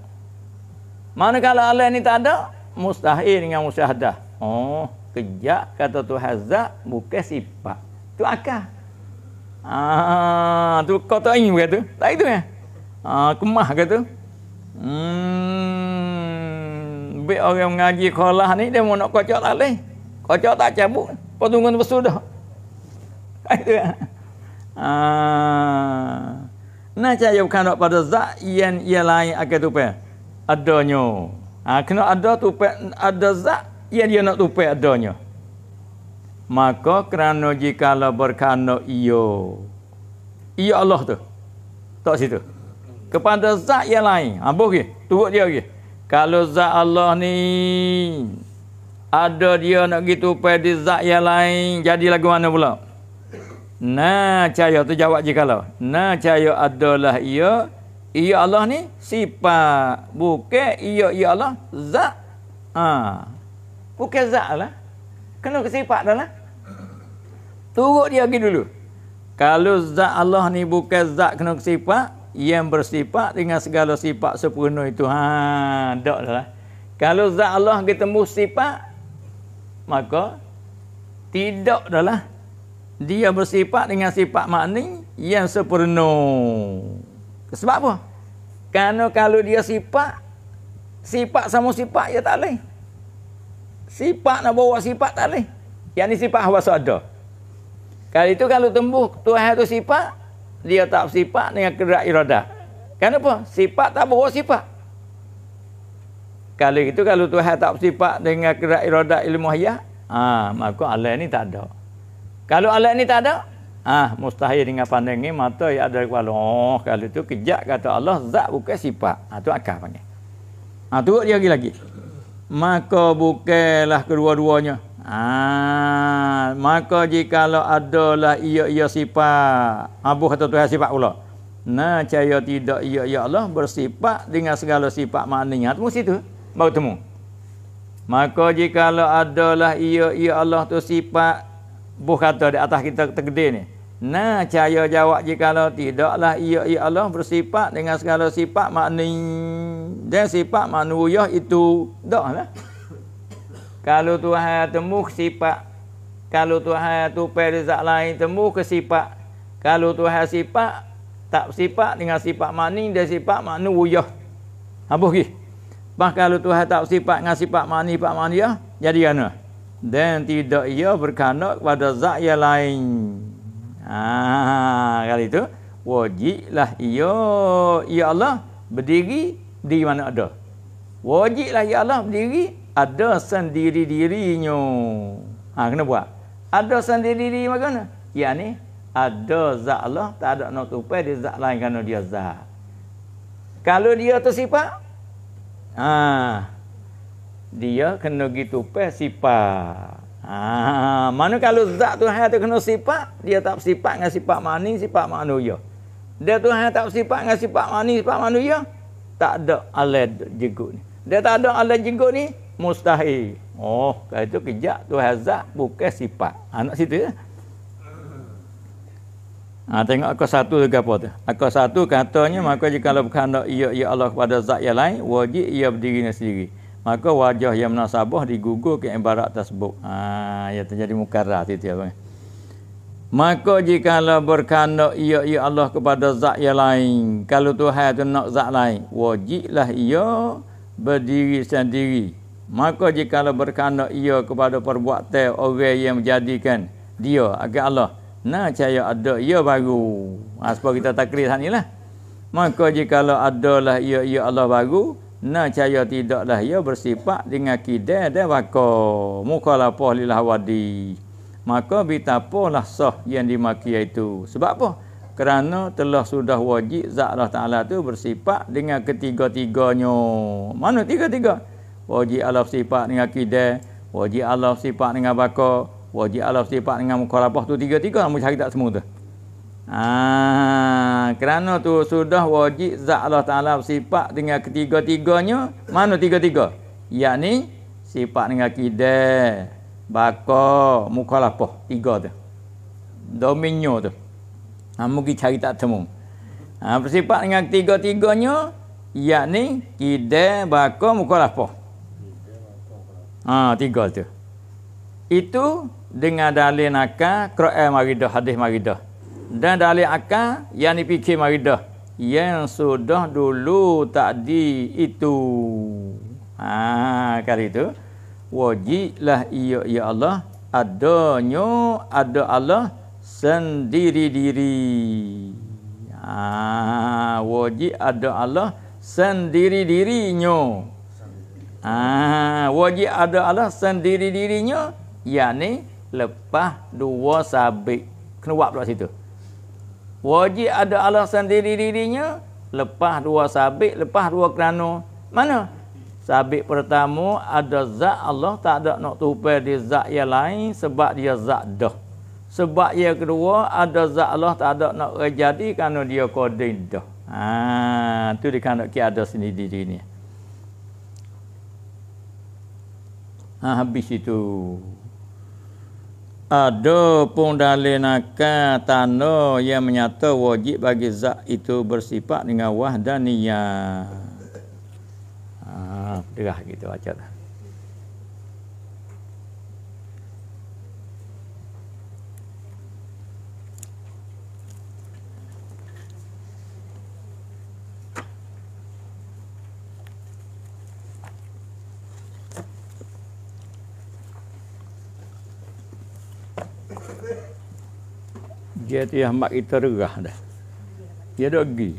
Mana kalau Allah ni tak ada, mustahil dengan musyahadah. Oh, kejak kata tu hazak muka sifat tu akal ah tu kau tak ingin kata tak itu ya ah kemah kata hmm be orang ngaji kolah ni dia mau nak kocok tak leh kocok tak cabut potongan besar dah itu ya ah nah cahaya bukan pada zak yang ialah yang akan tupai adanya ah, kena ada tupai ada zak ia dia nak tupai adanya maka kerana jika jikalau berkano ia ia Allah tu tak situ kepada zat yang lain ambo ke turut dia ke kalau zat Allah ni ada dia nak gitu pergi di zat yang lain jadi lagu mana pula nah cahaya tu jawab jika jikalau nah cahaya adalah ia ia Allah ni sifat bukan ia ia Allah zat ah ha. Bukan lah. Kena kesipak dah lah. Turut dia lagi dulu. Kalau zat Allah ni bukan zat kena kesipak, yang bersipak dengan segala sipak sepenuh itu. Ha, tak lah. Kalau zat Allah kita mesti sifat, maka tidak dah lah. Dia bersipak dengan sipak makni yang sepenuh. Sebab apa? Karena kalau dia sipak, sipak sama sipak ya tak boleh. Sifat nak bawa sifat tak boleh. Yang ni sifat hawa ada. Kalau itu kalau tembus Tuhan tu sifat, dia tak sifat dengan kerak iradah. Kenapa? Sifat tak bawa sifat. Kalau itu kalau Tuhan tak sifat dengan kerak iradah ilmu hayat, ah ha, maka alat ni tak ada. Kalau Allah ni tak ada, ah ha, mustahil dengan pandangnya mata yang ada di kepala. Oh, kalau itu kejak kata Allah, zat bukan sifat. Ah ha, tu akal panggil. ha, turut dia lagi lagi maka bukalah kedua-duanya. Ah, maka jikalau adalah ia-ia sifat. Abu kata Tuhan sifat pula. Nah, caya tidak ia ya Allah bersifat dengan segala sifat maknanya. Temu situ. Baru temu. Maka jikalau adalah ia-ia Allah tu sifat. Abu kata di atas kita tergede ni. Nah, cahaya jawab jikalau tidaklah ia ia Allah bersifat dengan segala sifat makni dan sifat manuyah itu. Tak lah. kalau Tuhan temu sifat, kalau Tuhan tu perizat lain temu ke sifat. Kalau Tuhan sifat, tak sifat dengan sifat makni dan sifat manuyah. Habis lagi. Bah kalau Tuhan tak sifat dengan sifat makni, sifat manuyah, jadi mana? Dan tidak ia berkanak pada zat yang lain. Ah, kali itu wajiblah ya ya Allah berdiri di mana ada. Wajiblah ya Allah berdiri ada sendiri-dirinya. Ha ah, kena buat. Ada sendiri-diri bagaimana? Ya ni ada zat Allah tak ada nak tupai di zat lain kerana dia zat. Kalau dia tu sifat ha ah, dia kena gitu pe sifat. Ah, mana kalau zat Tuhan tu kena sifat, dia tak sifat dengan sifat mani, sifat manusia. Dia Tuhan tak sifat dengan sifat mani, sifat manusia, tak ada alat jenguk ni. Dia tak ada alat jenguk ni, mustahil. Oh, kalau itu kejap Tuhan zat bukan sifat. Anak ah, ha, situ ya? Ha, tengok aku satu juga apa tu. Aku satu katanya, maka jika kalau bukan ia, ia Allah kepada zat yang lain, wajib ia berdiri sendiri maka wajah yang munasabah digugur ke ibarat tersebut. ha ia ya, terjadi mukarrah itu ya bang maka jika berkandak ia ia Allah kepada zat yang lain kalau Tuhan itu nak zat lain wajiblah ia berdiri sendiri maka jika berkandak ia kepada perbuatan orang yang menjadikan dia agak Allah nah caya ada ia baru ha, sebab kita takrir sanilah maka jika adalah ia ia Allah baru na caya tidak dah ia bersifat dengan kidah dan waqa muka lapah lillah wadi maka bitapalah sah yang dimaki itu sebab apa kerana telah sudah wajib zat Allah Ta'ala itu bersifat dengan ketiga-tiganya. Mana tiga-tiga? Wajib Allah sifat dengan kidah. Wajib Allah sifat dengan bakar. Wajib Allah sifat dengan mukarabah tu tiga-tiga. Namun cari tak semua tu. Ah, kerana tu sudah wajib zat Allah Ta'ala sifat dengan ketiga-tiganya. Mana tiga-tiga? Ia ni sifat dengan kidah, bakar, mukhalafah. Tiga tu. Dominyo tu. Ha, mungkin cari tak temu. Ha, bersifat dengan ketiga-tiganya. Ia ni kidah, bakar, mukhalafah. Ha, tiga tu. Itu dengan dalil nakal, Quran maridah, hadis maridah dan dari akal yang dipikir maridah yang sudah dulu tak di itu ah ha, kali itu wajiblah ia ya Allah adanya ada Allah sendiri diri ah ha, wajib ada Allah sendiri dirinya ah ha, wajib ada Allah sendiri dirinya yakni lepas dua sabit kena buat pula situ Wajib ada alasan diri-dirinya. Lepas dua sabit, lepas dua kerana. Mana? Sabit pertama ada zat Allah tak ada nak tupai di zat yang lain sebab dia zat dah. Sebab yang kedua ada zat Allah tak ada nak jadi kerana dia kodin dah. Ha, itu dia kena kira ada sini di sini. Ha, habis itu. Ado pun dalil nakal tanda yang menyata wajib bagi zak itu bersifat dengan wahdaniyah. Ah, dah gitu aja dia tu yang mak kita rerah dah. Dia dok pergi.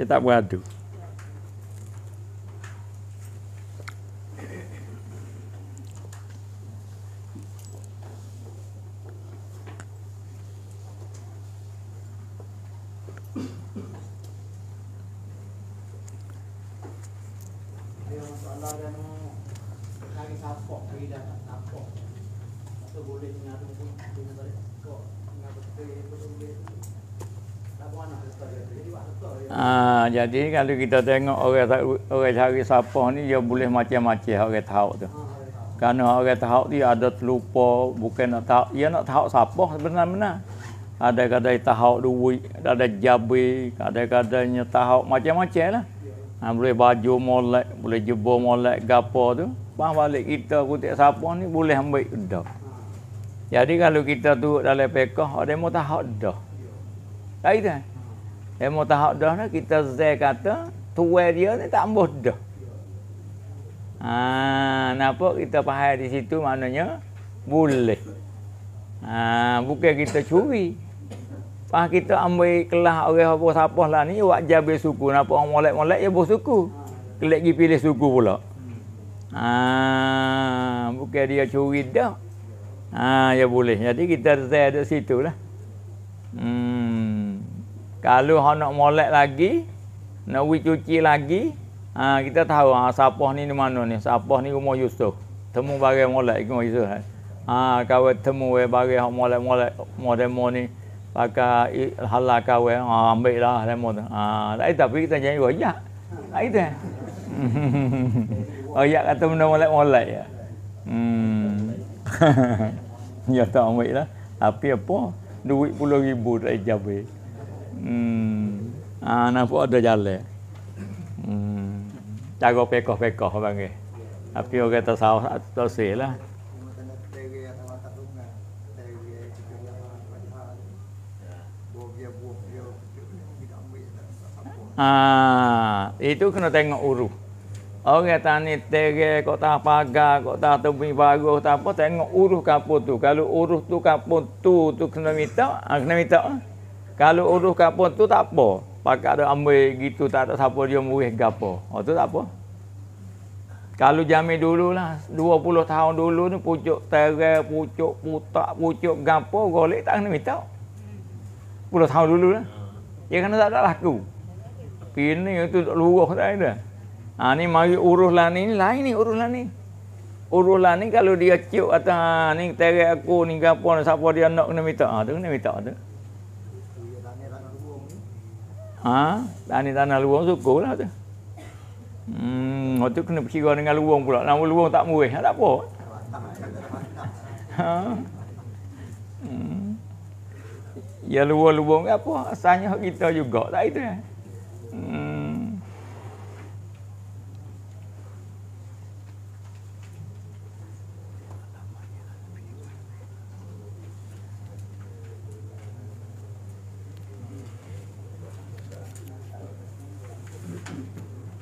Dia tak beradu. Ah, jadi kalau kita tengok orang orang cari siapa ni dia boleh macam-macam orang tahu tu. Karena orang tahu dia ada terlupa bukan nak tahu dia nak tahu siapa sebenarnya. Ada kadang kada tahu duit, ada jabi, ada kadanya tahu macam-macam lah. Ha, boleh baju molek, boleh jebo molek gapo tu. Bang balik kita kutik siapa ni boleh ambil dah. Jadi kalau kita duduk dalam pekah, ada yang mahu tahu dah. Tak itu yang eh, mau tahap dah ni, kita Zai kata, tua dia ni tak ambuh dah. Ha, kenapa kita faham di situ maknanya? Boleh. Ha, bukan kita curi. Pas kita ambil kelah oleh apa siapa lah ni, wajar bersuku. suku. Kenapa orang molek-molek, ya suku. Kelek pergi pilih suku pula. Ha, bukan dia curi dah. Ha, ya boleh. Jadi kita Zai ada situ lah. Hmm. Kalau ha nak molek lagi, nak wik cuci lagi, ha, kita tahu ha, sapah ni di mana ni. Sapah ni rumah Yusuf. Temu bagai molek rumah Yusuf. Eh? Ha. Ha, kawai temu eh, bagai ha, molek-molek modemo ni. Pakai hala kawai, ha, ambil lah demo tu. Ha, lai, tapi kita jadi wajak. Ha, itu ya. Wajak kata benda molek-molek ya. Hmm. ya tak ambil lah. Tapi apa? Duit puluh ribu tak jabai. Hmm. Ah nampak ada jalan. Hmm. Jaga pekoh-pekoh bang. Tapi orang kata sawah tak lah. Ah, itu kena tengok uru. Orang tani tege, kok tak pagar, kok tak tepi bagus, tak apa, tengok uruh kapur tu. Kalau uruh tu kapur tu, tu kena minta, ah, kena minta. Ah. Kalau urus apa tu tak apa. pakai ada ambil gitu tak ada siapa dia murih gapo. Oh tu tak apa. Kalau jami dululah 20 tahun dulu ni pucuk terer, pucuk putak, pucuk gapo golek tak kena minta. Puluh tahun dulu lah. Hmm. Ya kena tak ada laku. Pini itu tak luruh tak ada. Ha ni mari urus lah ni, lain ni urus lah ni. Urus lah ni kalau dia cuk atau ha, ni terer aku ni gapo siapa dia nak kena minta. Ha tu kena minta tu. Ha, tanah-tanah luang cukup lah tu. Hmm, waktu kena berkira dengan luang pula. Nama luang tak murih, ha, tak apa. Ha. Hmm. Ya luang-luang apa? Asalnya kita juga. Tak itu ya. Hmm.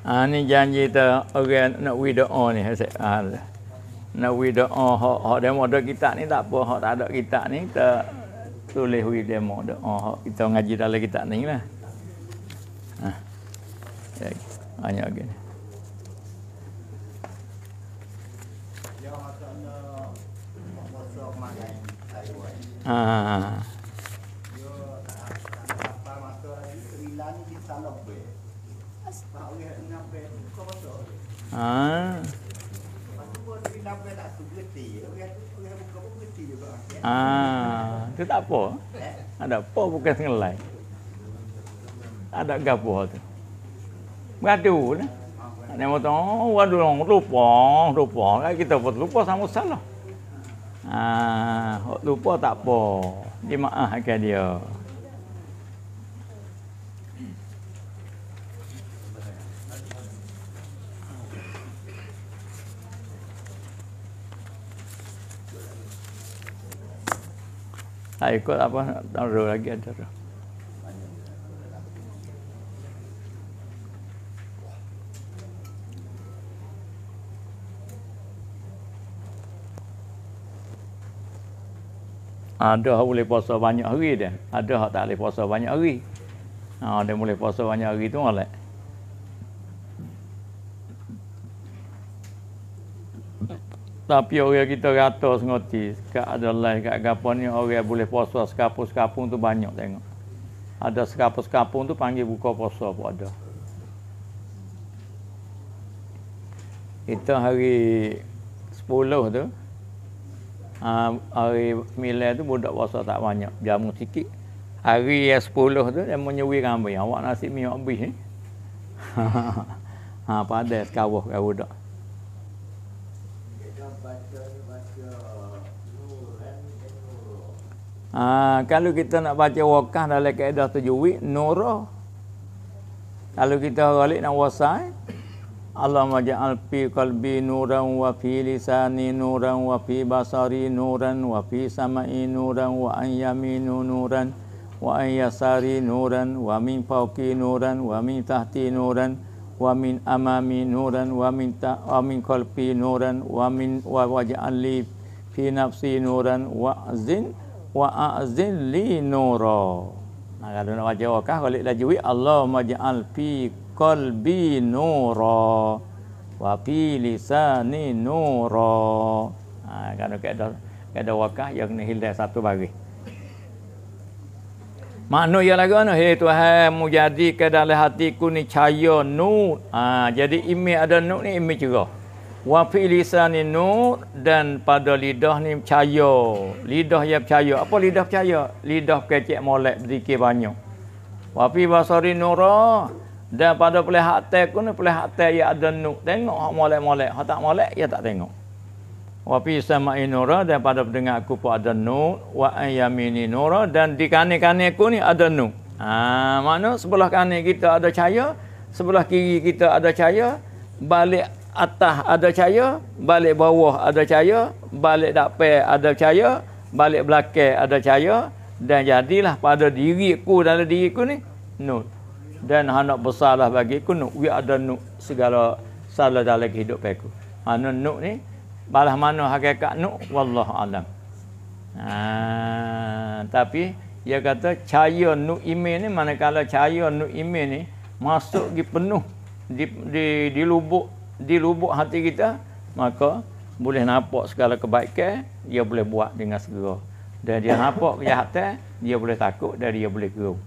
Ha ni janji tu orang nak we doa ni hasil. Ha, nak we doa hak hak demo dak kita ni tak apa hak tak ada kita ni kita tulis we demo doa hak kita ngaji dalam kita ni lah. Ha. Hanya okay. gini. Ah. Uh. Ah, ha. ha. ah, Tu tak apa. Ada apa bukan sengelai. Ada gapo tu. Beradu lah. Nak mahu tahu, oh, waduh, lupa, lupa. Kan kita pun lupa sama salah. Ah, lupa tak apa. Dia maafkan dia. Tak ikut apa, taruh lagi ada tu. Ada yang boleh puasa banyak hari dia. Ada yang tak boleh puasa banyak hari. Ha, dia boleh puasa banyak hari tu malak. Tapi orang kita rata sengerti. Kat ada lain kat gapa ni orang boleh puasa sekapung-sekapung tu banyak tengok. Ada sekapung-sekapung tu panggil buka puasa pun ada. Itu hari 10 tu ah, hari milen tu budak puasa tak banyak, jamu sikit. Hari yang 10 tu dia menyewi rambai. Awak nasi minyak habis ni. Eh? ha, ah, padahal sekawah kat budak. Ha, kalau kita nak baca wakah dalam kaedah tajwid, nura. Kalau kita balik nak wasai, Allah ja'al fi qalbi nuran wa fi lisani nuran wa fi basari nuran wa fi sama'i nuran wa an yaminu nuran wa an yasari nuran wa min fawqi nuran wa min tahti nuran wa min amami nuran wa min ta wa min qalbi nuran wa min wa waj'al li fi nafsi nuran wa azin wa a'zilli nura. Nah, kalau nak baca wakah, kalau kita jawab, Allah ja'al fi kalbi nura. Wa fi lisani nura. Nah, kalau kita ada wakah, yang kena hilang satu bagi. Makna ya lagu anu hey Tuhan mujadi ke dalam hatiku ni cahaya nur. Ah jadi imi ada nur ni imi cerah wa fi lisani nur dan pada lidah ni percaya lidah yang percaya apa lidah percaya lidah kecek molek berzikir banyak wa fi basari nura dan pada pelih hati ku ni pelih hati ya ada nur tengok hak molek-molek hak tak molek ya tak tengok wa fi sama'i nura dan pada pendengar ku pun ada nur wa ayamini nura dan di kanan-kanan ku ni ada nur ha, makna sebelah kanan kita ada cahaya sebelah kiri kita ada cahaya balik atas ada cahaya, balik bawah ada cahaya, balik dakpe ada cahaya, balik belakang ada cahaya dan jadilah pada diriku dalam diriku ni nur. Dan anak bersalah bagi ku nur. Wi ada nur segala salah dalam hidup aku. mana nur ni balah mana hakikat nur wallahu alam. Ha, tapi dia kata cahaya nur ime ni manakala cahaya nur ime ni masuk di penuh di di, di lubuk di lubuk hati kita, maka boleh nampak segala kebaikan, dia boleh buat dengan segera. Dan dia nampak kejahatan, dia boleh takut dan dia boleh gerung.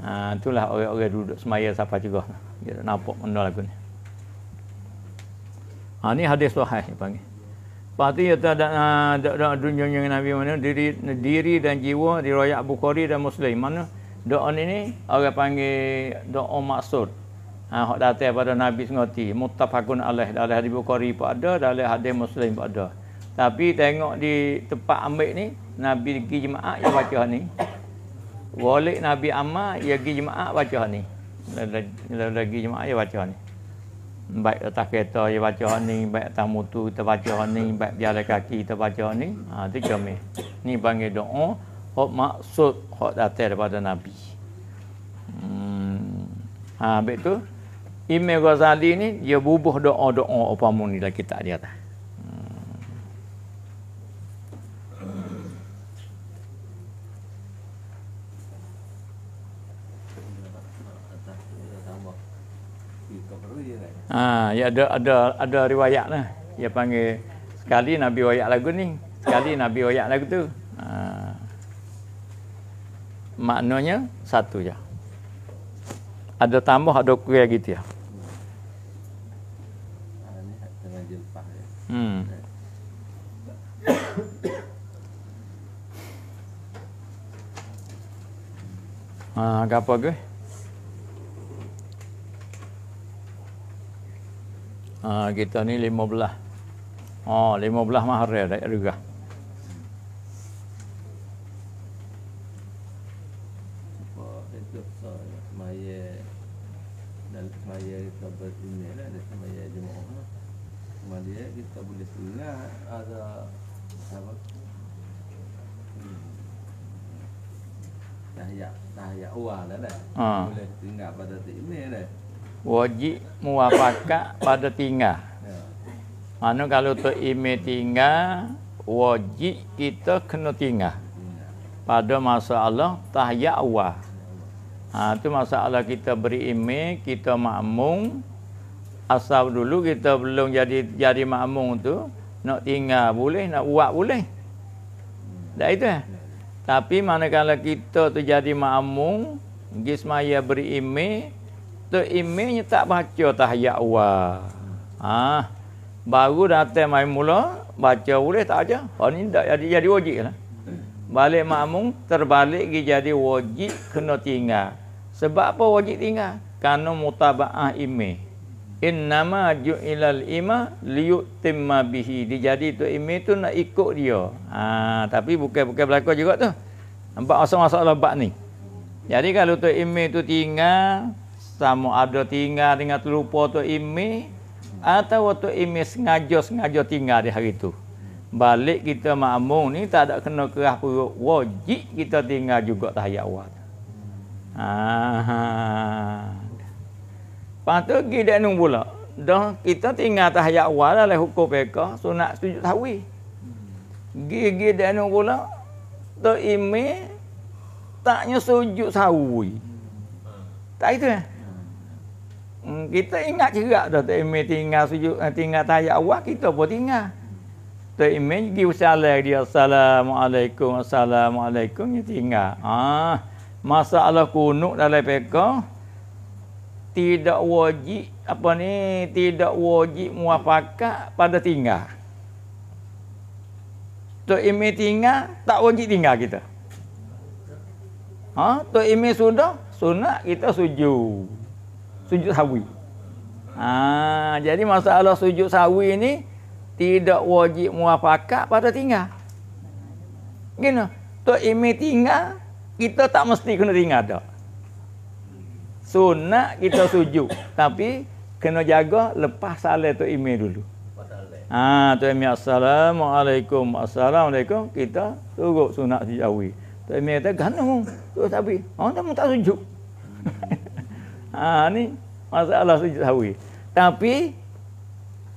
Ha, itulah orang-orang duduk semaya siapa juga. Dia nampak benda lagu ni. Ha, ini hadis Tuhan yang panggil. Pasti ia tak ada uh, doa yang Nabi mana diri, diri dan jiwa diroyak Bukhari dan Muslim mana doa ini orang panggil doa maksud Ha, hak datang pada Nabi sengerti. Muttafaqun alaih. Dalam hadis Bukhari pun ada. Dalam hadis Muslim pun ada. Tapi tengok di tempat ambil ni. Nabi pergi jemaah yang baca ni. Walik Nabi Amma yang pergi jemaah baca ni. Lagi, lagi jemaah yang baca ni. Baik atas kereta yang baca ni. Baik atas mutu kita baca ni. Baik jalan kaki kita baca ni. Ha, tu jamin. Ni panggil doa. Hak maksud hak datang daripada Nabi. Hmm. Ha, baik tu. Imam Ghazali ni dia bubuh doa-doa apa mun dalam kitab dia Ha, hmm. ah, ya ada ada ada riwayat lah. Dia panggil sekali Nabi wayak lagu ni, sekali Nabi wayak lagu tu. Ha. Maknanya satu je. Ada tambah ada kurang gitu ya. Lah. Hmm. Ha, apa ke? Ha, kita ni lima belah. Oh, lima belah mahar ya, juga. tahiyat tahiyat awal lah dah dah. Ha. Boleh tinggal pada ini dah. Wajib muwafaka pada tinggal. Ya. Mana kalau tu ime tinggal wajib kita kena tinggal. Pada masa Allah tahiyat awal. Ha tu masa Allah kita beri ime, kita makmum asal dulu kita belum jadi jadi makmum tu nak tinggal boleh nak buat boleh. Dah itu Ya. Tapi manakala kita tu jadi ma'amung, gismaya beri ime, tu ime tak baca tahiyat awal. Ha. Baru datang main mula, baca boleh tak aja. Kalau oh, ni tak jadi, jadi wajib lah. Balik ma'amung, terbalik lagi jadi wajib kena tinggal. Sebab apa wajib tinggal? Kerana mutaba'ah imeh innama ju'ilal imah liyutimma bihi dia jadi tu imi tu nak ikut dia ha, tapi bukan-bukan berlaku juga tu nampak masalah-masalah bab ni jadi kalau tu imi tu tinggal sama ada tinggal dengan terlupa tu imi atau waktu imi sengaja-sengaja tinggal di hari tu balik kita makmum ni tak ada kena kerah perut wajib kita tinggal juga tahiyat awal ha, ha. Lepas tu pergi dia nung pula. Dah kita tinggal tahayat awal lah hukum peka. So nak setuju tahwi. Gigi dia nung pula. Tu ime taknya sujud sawi. Tak itu ya? Eh? Hmm, kita ingat juga dah tu ime tinggal sujud eh, tinggal tahayat awal kita pun tinggal. Tu ime gi usala dia assalamualaikum assalamualaikum dia tinggal. Ah, masalah kunuk dalam peka tidak wajib apa ni tidak wajib muafakat pada tinggal. Tu ime tinggal tak wajib tinggal kita. Ha, tu ime sudah sunat kita sujud. Sujud sawi. Ha, jadi masalah sujud sawi ni tidak wajib muafakat pada tinggal. Gini, tu ime tinggal kita tak mesti kena tinggal dah. Sunat kita sujud Tapi Kena jaga Lepas salat tu imam dulu Ha, tu Amir Assalamualaikum Assalamualaikum Kita turut sunat sejawi Tu Amir kata Gana Tu tapi Orang oh, tak tak sujud ha, Ni Masalah sejawi Tapi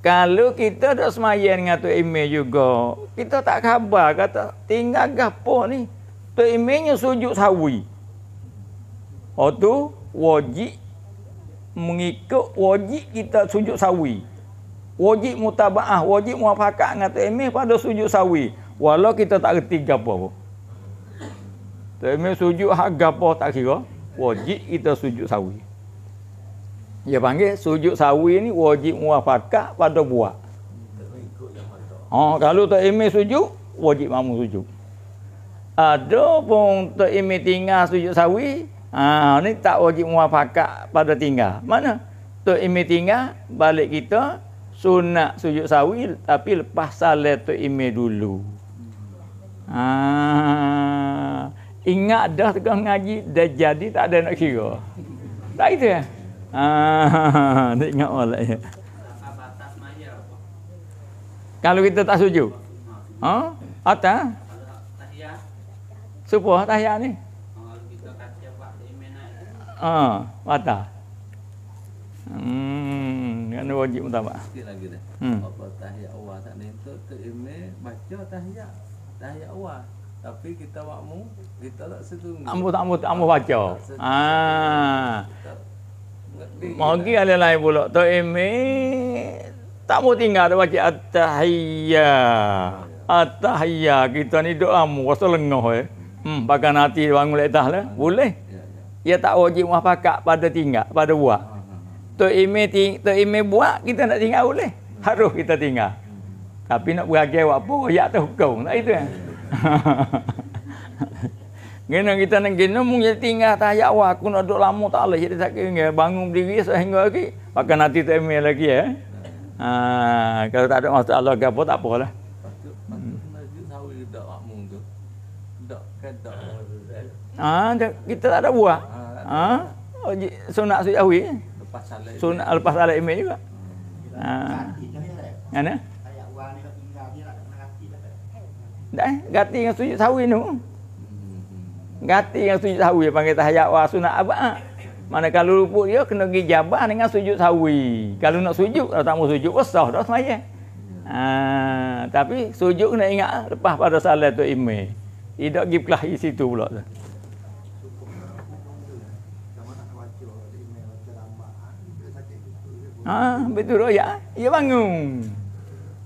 kalau kita dah semayan dengan Tuan Imeh juga, kita tak khabar kata, tinggal gapo ni, Tuan Imehnya sujud sawi. Oh tu, wajib mengikut wajib kita sujud sawi wajib mutabaah wajib muafakat dengan Tok pada sujud sawi walau kita tak reti gapo pun Tok sujud hak gapo tak kira wajib kita sujud sawi dia panggil sujud sawi ni wajib muafakat pada buat Oh, kalau tak imej sujud, wajib mamu sujud. Ada pun tak imej tinggal sujud sawi, Ah ha, ni tak wajib muafakat pada tinggal. Mana? Tok Imi tinggal, balik kita sunat sujud sawi tapi lepas salat Tok Imi dulu. Ah ha, ingat dah tengah ngaji dah jadi tak ada nak kira. Tak itu ya? Ah, ha, ingat wala ya. Kalau kita tak sujud. Ha? Ata? Tahiyah. Supoh tahiyah ni? Ha, patah. Hmm, kan wajib mutabak. Sikit lagi dah. Hmm. Apa tahiyat awal tak ni tu tu baca tahiyat. Tahiyat awal. Tapi kita makmum, kita tak setunggu. Ambo tak ambo tak ambo baca. Ha. Mogi ala lain pula tu ini tak mau tinggal tu baca at-tahiyyah. At-tahiyyah kita ni doa mu rasa lengoh eh. Hmm, bagan hati bangun dah lah. Boleh. Ya tak wajib pakak pada tinggal pada buat tu ime ting tu ime buat kita nak tinggal boleh harus kita tinggal tapi nak beragi awak apa ya tu hukum tak itu kan eh? Gena kita nak gena mung jadi tinggal tak ayak awak aku nak duduk lama tak boleh jadi sakit ngai bangun berdiri sehingga lagi pakai nanti tu ime lagi ya Ah, kalau tak ada masalah ke apa tak apalah. Ha, kita tak ada buah. Ha, ha? sunat suci awi. Lepas salat. Sunat lepas salat imej juga. ah Mana? Ayat buah ni dah. Eh? ganti dengan sujud sawi ni. Hmm. Ganti dengan sujud sawi panggil tahayat wa sunat apa? Ah. Mana kalau luput dia kena pergi jabah dengan sujud sawi. Kalau nak sujud kalau tak mau sujud usah dah semaya. Ha, tapi sujud kena ingat ah, lepas pada salat tu imej. Tidak pergi di situ pula tu. Ha, betul tak? Ya, eh? ya bangun.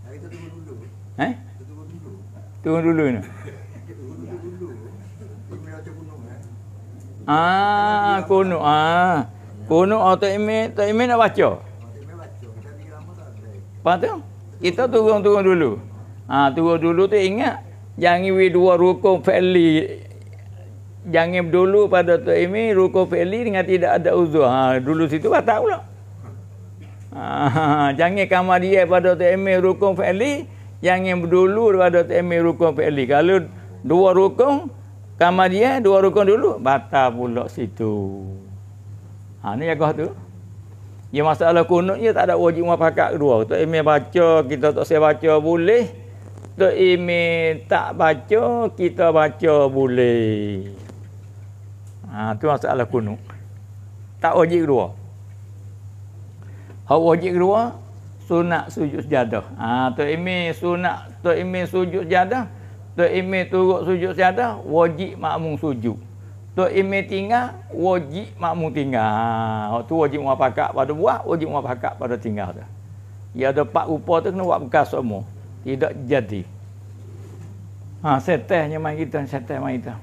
Kita eh? turun dulu. Eh? Turun dulu. Turun dulu Ah, kono ah. Kono atau tak imej nak baca. Patu? Kita turun-turun dulu. Ah, ha, turun dulu tu ingat jangan we dua rukun fa'li jangan dulu pada tu ini rukun fa'li dengan tidak ada uzur. Ha, dulu situ batal lah. Ah, jangan kamar dia pada Dr. Emil Rukun Fa'li jangan dulu pada Dr. Emil Rukun Fa'li kalau dua rukun kamar dia dua rukun dulu batal pula situ ha ni yang tu Ya masalah kunut ni tak ada wajib muafakat kedua. Tok Imi baca, kita tak saya baca boleh. Tok Imi tak baca, kita baca boleh. Ha tu masalah kunut. Tak wajib kedua. Hak wajib kedua, sunat sujud sejadah. Ha, Tok Imi sunat, Tok Imi sujud sejadah. Tok Imi turut sujud sejadah, wajib makmum sujud. Tok Imi tinggal, wajib makmum tinggal. Ha, hak tu wajib muafakat pada buah, wajib muafakat pada tinggal tu. Ya ada empat rupa tu kena buat bekas semua. Tidak jadi. Ha, setehnya main kita, setehnya main kita.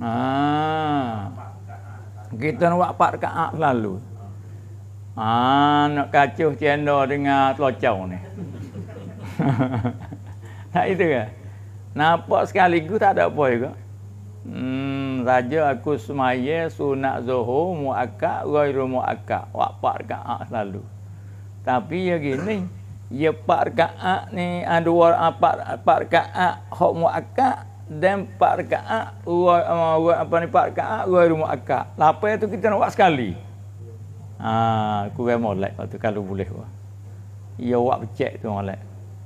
Ah. Kita nak buat 4 rekaat selalu. Ha, nak kacuh cendol dengan telocau ni. tak itu ke? Nampak sekaligus tak ada apa juga. Hmm, saja aku semaya sunat zuhur mu'akak, gairu mu'akak. Buat 4 rekaat selalu. Tapi ya gini, ya 4 rekaat ni, ada ah, 4 rekaat, hok mu'akak, dan empat rekaat eh, apa ni empat rekaat ghairu muakkad. Lapa itu kita nak buat sekali. Ha kurang molek waktu kalau boleh. Ya buat becek tu molek.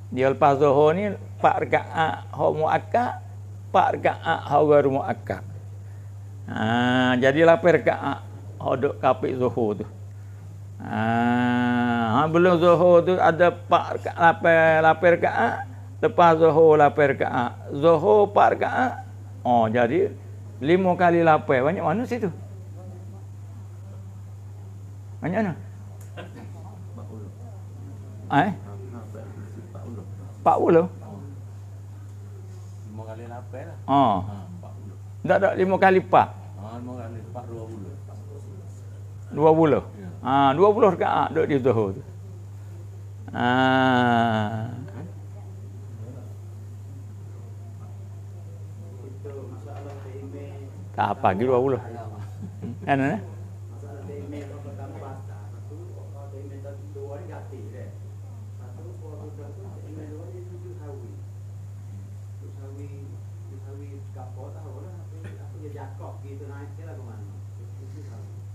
Dia lepas zuhur ni empat rekaat ha muakkad, empat rekaat ha ghairu muakkad. Ha jadi lapa rekaat ha duk kapik zuhur tu. Ha, ha belum zuhur tu ada empat rekaat lapa rekaat lepas zohor lapar rekaat. Ah. zohor empat rekaat. Ah. Oh, jadi lima kali lapai. Banyak mana situ? Banyak mana? Empat puluh. Empat puluh. Lima kali lapai lah. Oh. Ah, empat puluh. Tak tak, lima kali empat. Lima kali empat, dua puluh. Dua puluh? Ha, dua puluh rekaat duduk di zohor tu. Ah. Tak apa pagi 20. Kan eh?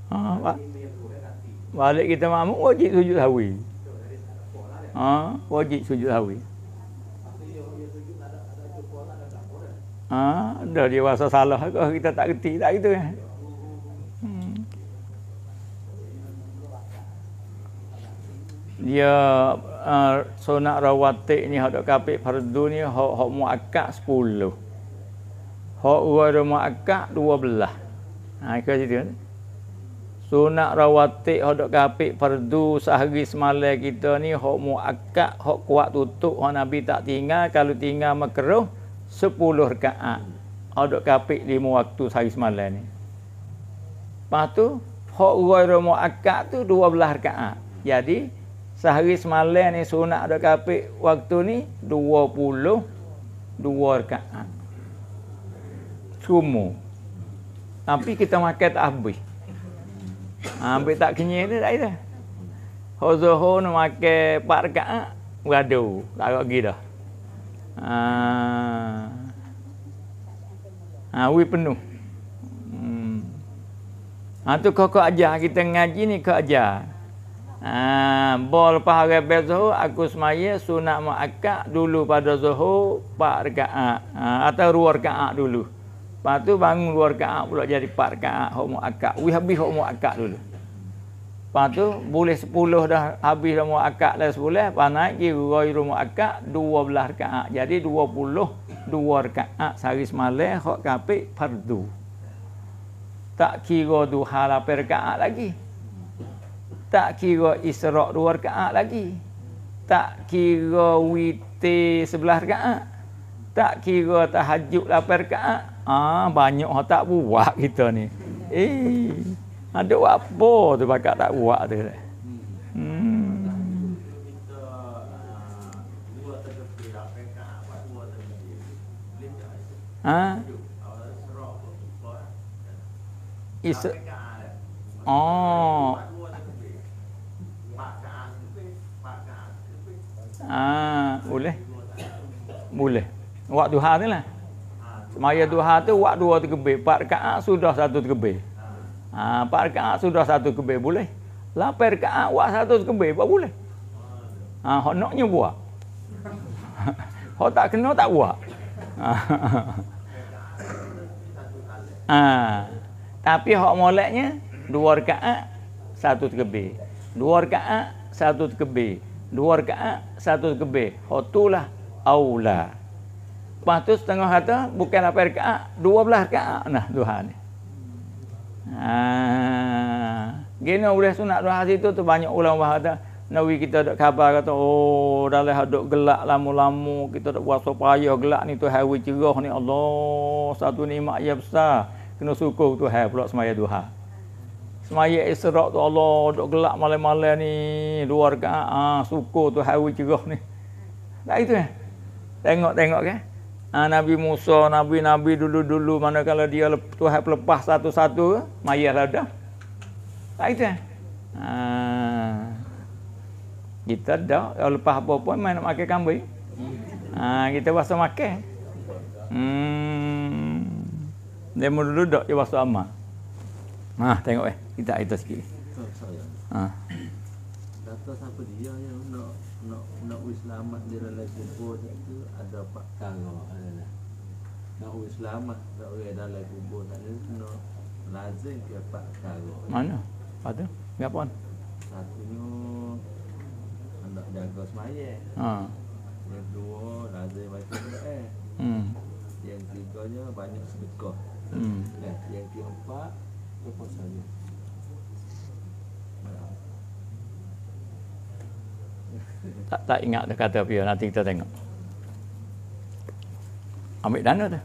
Ha, balik kita makmum wajib sujud sawi. Ha, ah, wajib sujud sawi. Ha, dah dia rasa salah ke kita tak reti tak gitu kan. dia uh, so nak rawatik ni hak dak kapik fardu ni hak hak muakkad 10 hak ghairu muakkad 12 ha ikut situ kan? so nak rawatik hak dak kapik fardu sehari semalam kita ni hak muakkad hak kuat tutup hak nabi tak tinggal kalau tinggal makruh 10 rekaat aduk kapit 5 waktu sehari semalam ni lepas tu hak gaira muakkad tu 12 rekaat jadi sehari semalam ni sunat aduk kapit waktu ni 20 2 rekaat semua tapi kita makan tak habis ha, ambil tak kenyal ni tak ada Hozoho nak makan 4 rekaat Beradu Tak ada lagi dah Ha. Ha, penuh. Hmm. Ha tu kau kau kita ngaji ni kau ajar. Ha, bol lepas hari zuhur aku semaya sunat muakkad dulu pada zuhur empat rakaat. Ha, atau luar rakaat dulu. Lepas tu bangun luar rakaat pula jadi empat rakaat hukum muakkad. Wi habis hukum muakkad dulu. Ha. Lepas tu boleh sepuluh dah habis dah muakkad dah sepuluh. Lepas naik pergi gerai rumah akak dua belah rekaat. Jadi dua puluh dua rekaat sehari semalam kau kapi perdu. Tak kira duha lapa rekaat lagi. Tak kira isra' dua rekaat lagi. Tak kira witi sebelah rekaat. Tak kira tahajuk lapa rekaat. Ah, banyak orang tak buat kita ni. Eh. Ada ha, apa tu pakat tak buat tu? Hmm. Ha? Is Oh. Ah, boleh. Boleh. Waktu duha tu lah. Semaya duha tu waktu dua tergebih. Empat rekaat sudah satu tergebih. Lapar ha, ke awak sudah satu kebe boleh. Lapar ke awak satu kebe pun boleh. Ha, hok noknya buat. hok tak kena tak buat. ha. Tapi hok moleknya dua rakaat satu kebe. Dua rakaat satu kebe. Dua rakaat satu kebe. Hok tulah aula. Patut setengah kata bukan lapar ke awak 12 rakaat nah Tuhan. Ni. Ah. Gino boleh sunat dua hari itu, tu banyak ulang bahagia. Nawi kita ada khabar kata, oh dah lah duk gelak lama-lama, kita tak buat supaya gelak ni tu hawi cerah ni Allah, satu ni mak ya besar. Kena syukur tu hai pula semaya duha. Semaya israk tu Allah, duk gelak malam-malam ni, luar ke, ah, syukur tu hawi cerah ni. Tak itu kan? Tengok-tengok kan? Ha, Nabi Musa, Nabi-Nabi dulu-dulu mana kalau dia Tuhan pelepas satu-satu, mayahlah dah. Tak itu. Ha, kita dah, kalau lepas apa pun main nak makan kambing. Ha, kita bahasa makan. Hmm. Dia mula duduk, dah, dia bahasa amal. Ha, tengok eh. Kita itu sikit. Ha. Data siapa dia yang nak nak nak wis selamat di dalam kubur tak tu ada pak kalau ada Nak wis selamat tak ada dalam kubur tak ada tu nak lazim ke pak kalau. Mana? Ada? Siapa pun? Satu ni hendak jaga semaya. Ha. Yang dua lazim baca Eh. Hmm. Yang tiga nya banyak sedekah. Hmm. Nah, yang keempat apa saja? tak tak ingat dia kata apa nanti kita tengok ambil dana tu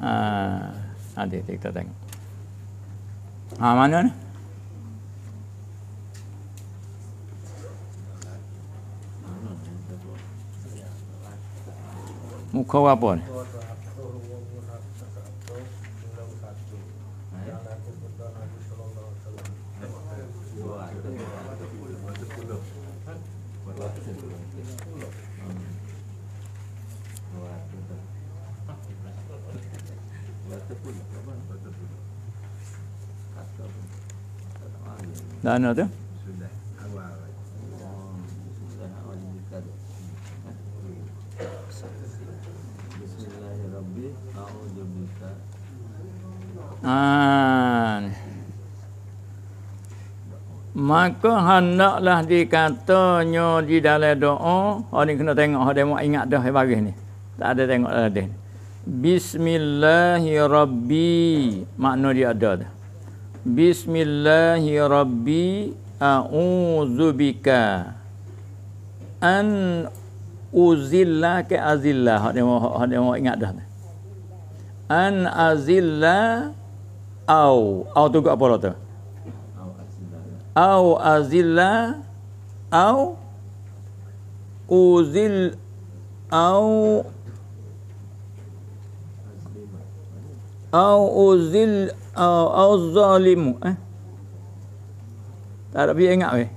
ha, nanti kita tengok ha, mana ni muka apa ni Dah ada dia? Sudah. Awal. Bismillahirrahmanirrahim. Maka hendaklah dikatanya di dalam doa, orang ini kena tengok, orang ini ingat dah hari ni. Tak ada tengok dah. Bismillahirrahmanirrahim. Makna dia ada dah. Bismillahi Rabbi a'udzubika an uzilla ke azilla hak dia hak dia ingat dah an azilla au au tu apa lah tu au azilla au uzil au au uzil au au zalimu eh tak ada pergi ingat weh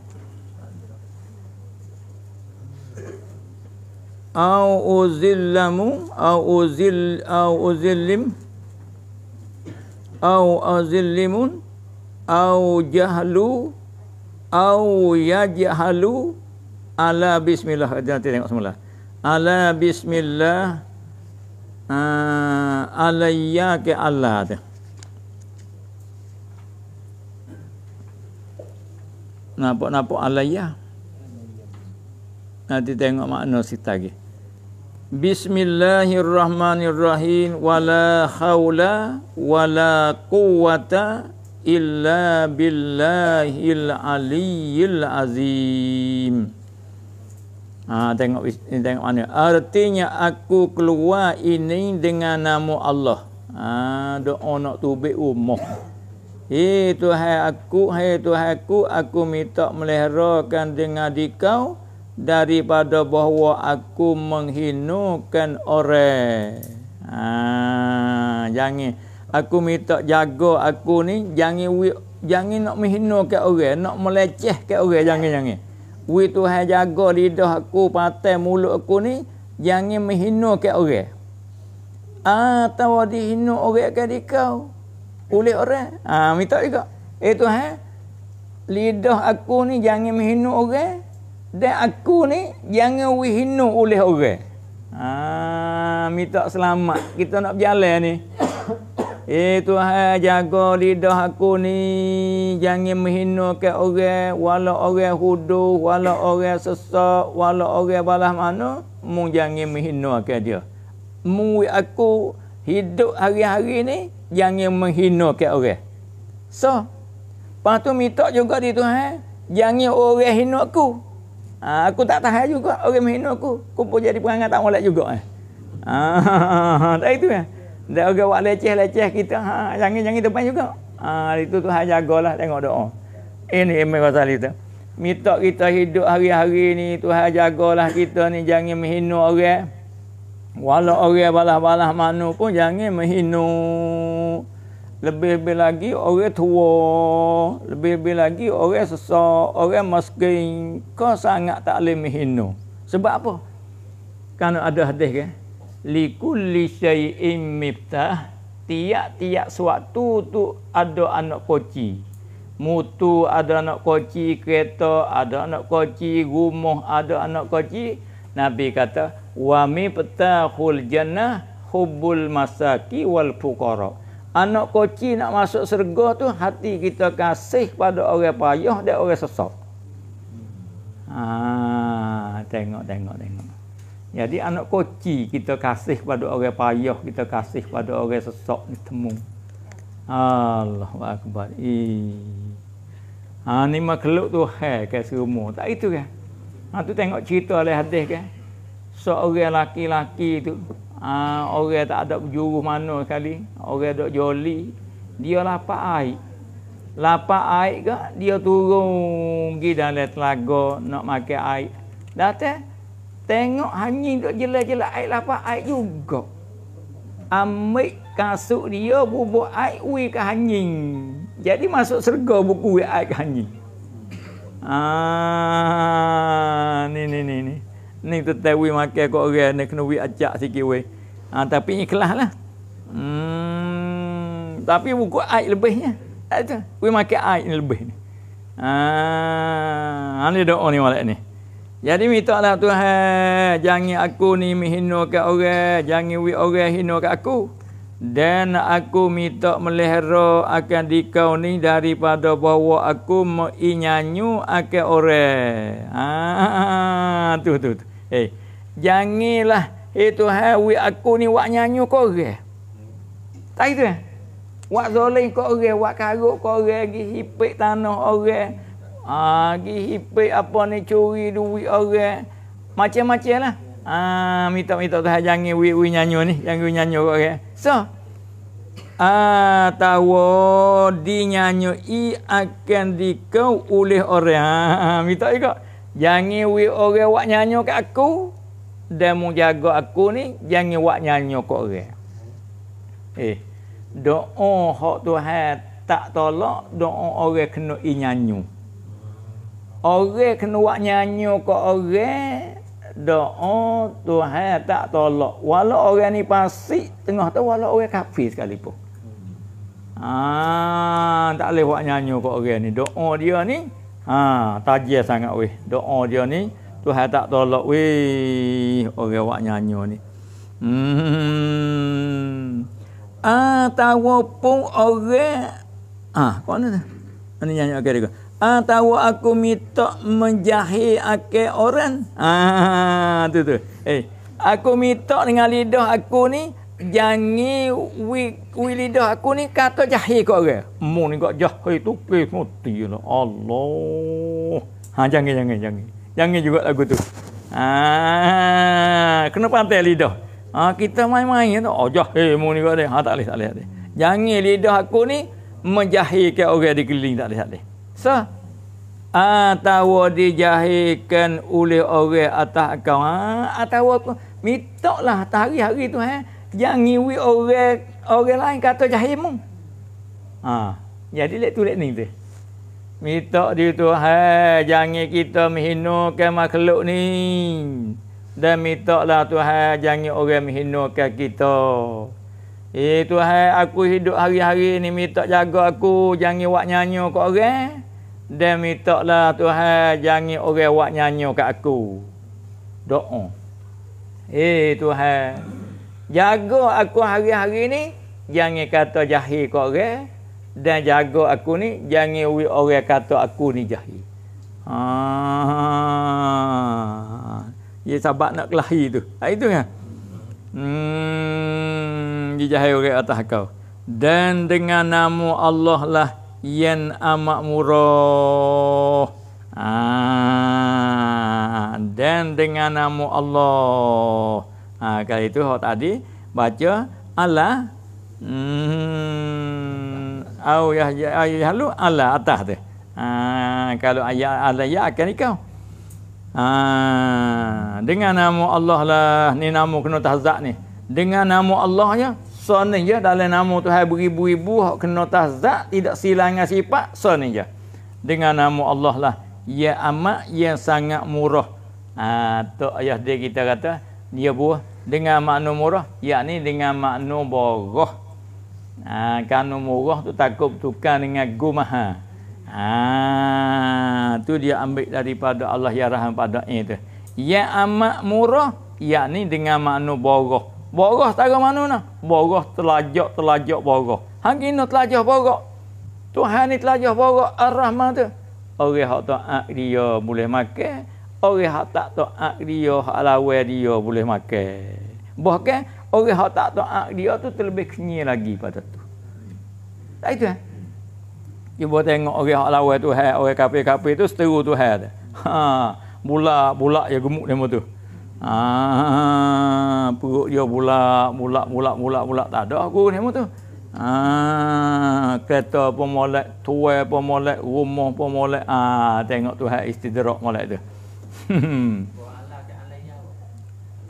au uzillamu au uzil au uzillim au azillimun au jahlu au yajhalu ala bismillah nanti tengok semula ala bismillah uh, ke allah tu Nampak-nampak alayah. Nanti tengok makna sita lagi. Bismillahirrahmanirrahim. Wala khawla wala quwata illa billahil aliyyil azim. Ha, tengok ini tengok mana. Artinya aku keluar ini dengan nama Allah. Ha, doa nak tubik rumah. Hei Tuhan aku, hei Tuhan aku, aku minta meleherakan dengan dikau daripada bahawa aku menghinukan orang. Ha, jangan. Aku minta jaga aku ni, jangan jangan nak menghinukan orang, nak melecehkan orang, jangan jangan. Wi Tuhan jaga lidah aku, patah mulut aku ni, jangan menghinukan orang. Ah, tawadi hinu orang ke dikau oleh orang. Ha, minta juga. Eh Tuhan, eh, lidah aku ni jangan menghina orang dan aku ni jangan wihinu oleh orang. Ha, minta selamat kita nak berjalan ni. Eh ha jaga lidah aku ni jangan ke orang walau orang hudu walau orang sesak, walau orang balas mana, mu jangan menghinakan dia. Mu aku hidup hari-hari ni yang yang menghina ke orang. So, lepas tu minta juga di Tuhan, eh, jangan orang hina aku. Ha, aku tak tahan juga orang menghina aku. Aku pun jadi perangai tak boleh juga. Eh. Ha, tak itu ya. Eh. Dan orang buat leceh-leceh kita, ha, jangan-jangan depan juga. Ha, itu Tuhan jagalah tengok doa. Ini emang pasal itu. Minta kita hidup hari-hari ni, Tuhan jagalah kita ni jangan menghina orang. Walau orang balah-balah mana pun jangan menghinu. Lebih-lebih lagi orang tua. Lebih-lebih lagi orang sesak. Orang miskin. Kau sangat tak boleh menghinu. Sebab apa? Kerana ada hadis kan? Likulli syai'im miftah. Tiap-tiap suatu tu ada anak koci. Mutu ada anak koci. Kereta ada anak koci. Rumah ada anak koci. Nabi kata, wa miftahul jannah hubbul masaki wal fuqara anak koci nak masuk syurga tu hati kita kasih pada orang payah dan orang sesak ha tengok tengok tengok jadi anak koci kita kasih pada orang payah kita kasih pada orang sesak ni temu Allahu akbar i ha ni makhluk tu hai kasih umur tak itu ke? ha tu tengok cerita oleh hadis kan seorang laki-laki tu uh, orang tak ada berjuruh mana sekali orang dok joli dia lapak air lapak air ke dia turun pergi dalam telaga nak makan air datang tengok hanyi dok jela-jela air lapak air juga ambil kasut dia bubuk air ui ke hanyi jadi masuk serga buku air ke hanyi ah ni ni ni ni ni tetewi makan kok orang ni kena wi ajak sikit we. Ha, ah, tapi ikhlas lah. Hmm, tapi buku air lebihnya. Tak ada. Wi makan air lebih ni. Ah, ani doa ni wala ni. Jadi minta Allah Tuhan jangan aku ni menghinakan orang, jangan wi orang hinakan aku dan aku minta melihara akan dikau ni daripada bahawa aku menyanyu akan orang. Ha tu tu. tu. Eh, hey. jangilah itu eh, hey, hawi aku ni wak nyanyu kau orang. Tak itu. Eh? Wak zolim kau orang, wak karuk kau orang, gi hipik tanah orang. Ha gi hipik apa ni curi duit orang. Macam-macamlah. Ha minta-minta Tuhan jangan wi-wi nyanyu ni, jangan wi nyanyu kau orang. So atawa ah, dinyanyo akan dikau oleh orang. Minta juga. Jangan we orang wak nyanyo ke aku dan mu jaga aku ni jangan wak nyanyo ke orang. Eh doa hak Tuhan tak tolak doa orang kena i nyanyo. Orang kena wak ke orang doa Tuhan tak tolak. Walau orang ni pasik tengah tu, walau orang kafir sekalipun. Hmm. Ah, tak boleh buat nyanyi kok orang ni. Doa dia ni, ha, tajir sangat weh. Doa dia ni, Tuhan tak tolak weh. Orang buat nyanyi ni. Hmm. Ah, pun orang. Ah, kok ni? Ini nyanyi okey dia atau ah, aku minta menjahil ake orang. Ah tu tu. Eh, aku minta dengan lidah aku ni jangi wi, wi lidah aku ni kata jahil kau orang. Mu ni kau jahil tu ke mati lah. Allah. Ha ah, jangan jangan jangan. Jangan juga lagu tu. Ah kena pantai lidah. Ha kita main-main tu. Oh jahil mu ni kau ni. Ha tak leh tak leh. Jangan lidah aku ni menjahilkan orang di keliling tak leh tak sah atau dijahilkan oleh orang atas kau ha? atau aku mitoklah hari-hari tu eh jangan ngiwi orang orang lain kata jahilmu ha jadi lek tu lek ni tu mitok dia tu hai jangan kita menghinakan makhluk ni dan lah tu Tuhan jangan orang menghinakan kita Eh Tuhan aku hidup hari-hari ni minta jaga aku jangan buat nyanyo kat orang dia minta lah Tuhan jangan orang buat nyanyi kat aku. Doa. Eh Tuhan. Jaga aku hari-hari ni. Jangan kata jahil ke orang. Dan jaga aku ni. Jangan uri orang kata aku ni jahil. ah Ya sahabat nak kelahi tu. Ha, itu kan. Hmm. Dia jahil orang atas kau. Dan dengan nama Allah lah yan amak muroh. Ah, dan dengan nama Allah. Ah, kali itu hot tadi baca Allah. Hmm, oh ya, ya, ya, lu Allah atas tu. Ah, kalau ayat Allah ya akan ikau. Ah, dengan nama Allah lah ni nama kena tahzak ni. Dengan nama Allah ya. So ni je dalam nama Tuhan beribu ibu hak kena tazak tidak silangan sifat so ni je. Dengan nama Allah lah ya amat yang sangat murah. Ah ha, tok ayah dia kita kata dia buah dengan makna murah yakni dengan makna borah. ha, kan murah tu takut tukar dengan go Ha, tu dia ambil daripada Allah ya rahman pada itu. Ya amat murah yakni dengan makna borah. Boroh tak mana nak? Boroh telajak, telajak boroh. Hang kena telajak boroh. Tuhan ni telajak boroh. Ar-Rahman tu. Orang yang tak dia boleh makan. Orang yang tak tak dia, alawai dia boleh makan. Bahkan, orang yang tak tak dia tu terlebih kenyi lagi pada tu. Tak itu kan? Eh? Cuba tengok orang yang alawai tu, orang kapi-kapi tu seteru tu. Ha, bulak-bulak ya gemuk dia tu. Ah, perut dia pula, mulak mulak mulak mulak tak ada aku ni tu. Ah, ha, kata pemolek, tua pemolek, rumah pemolek. Ah, ha, tengok tu hak istidrak molek tu.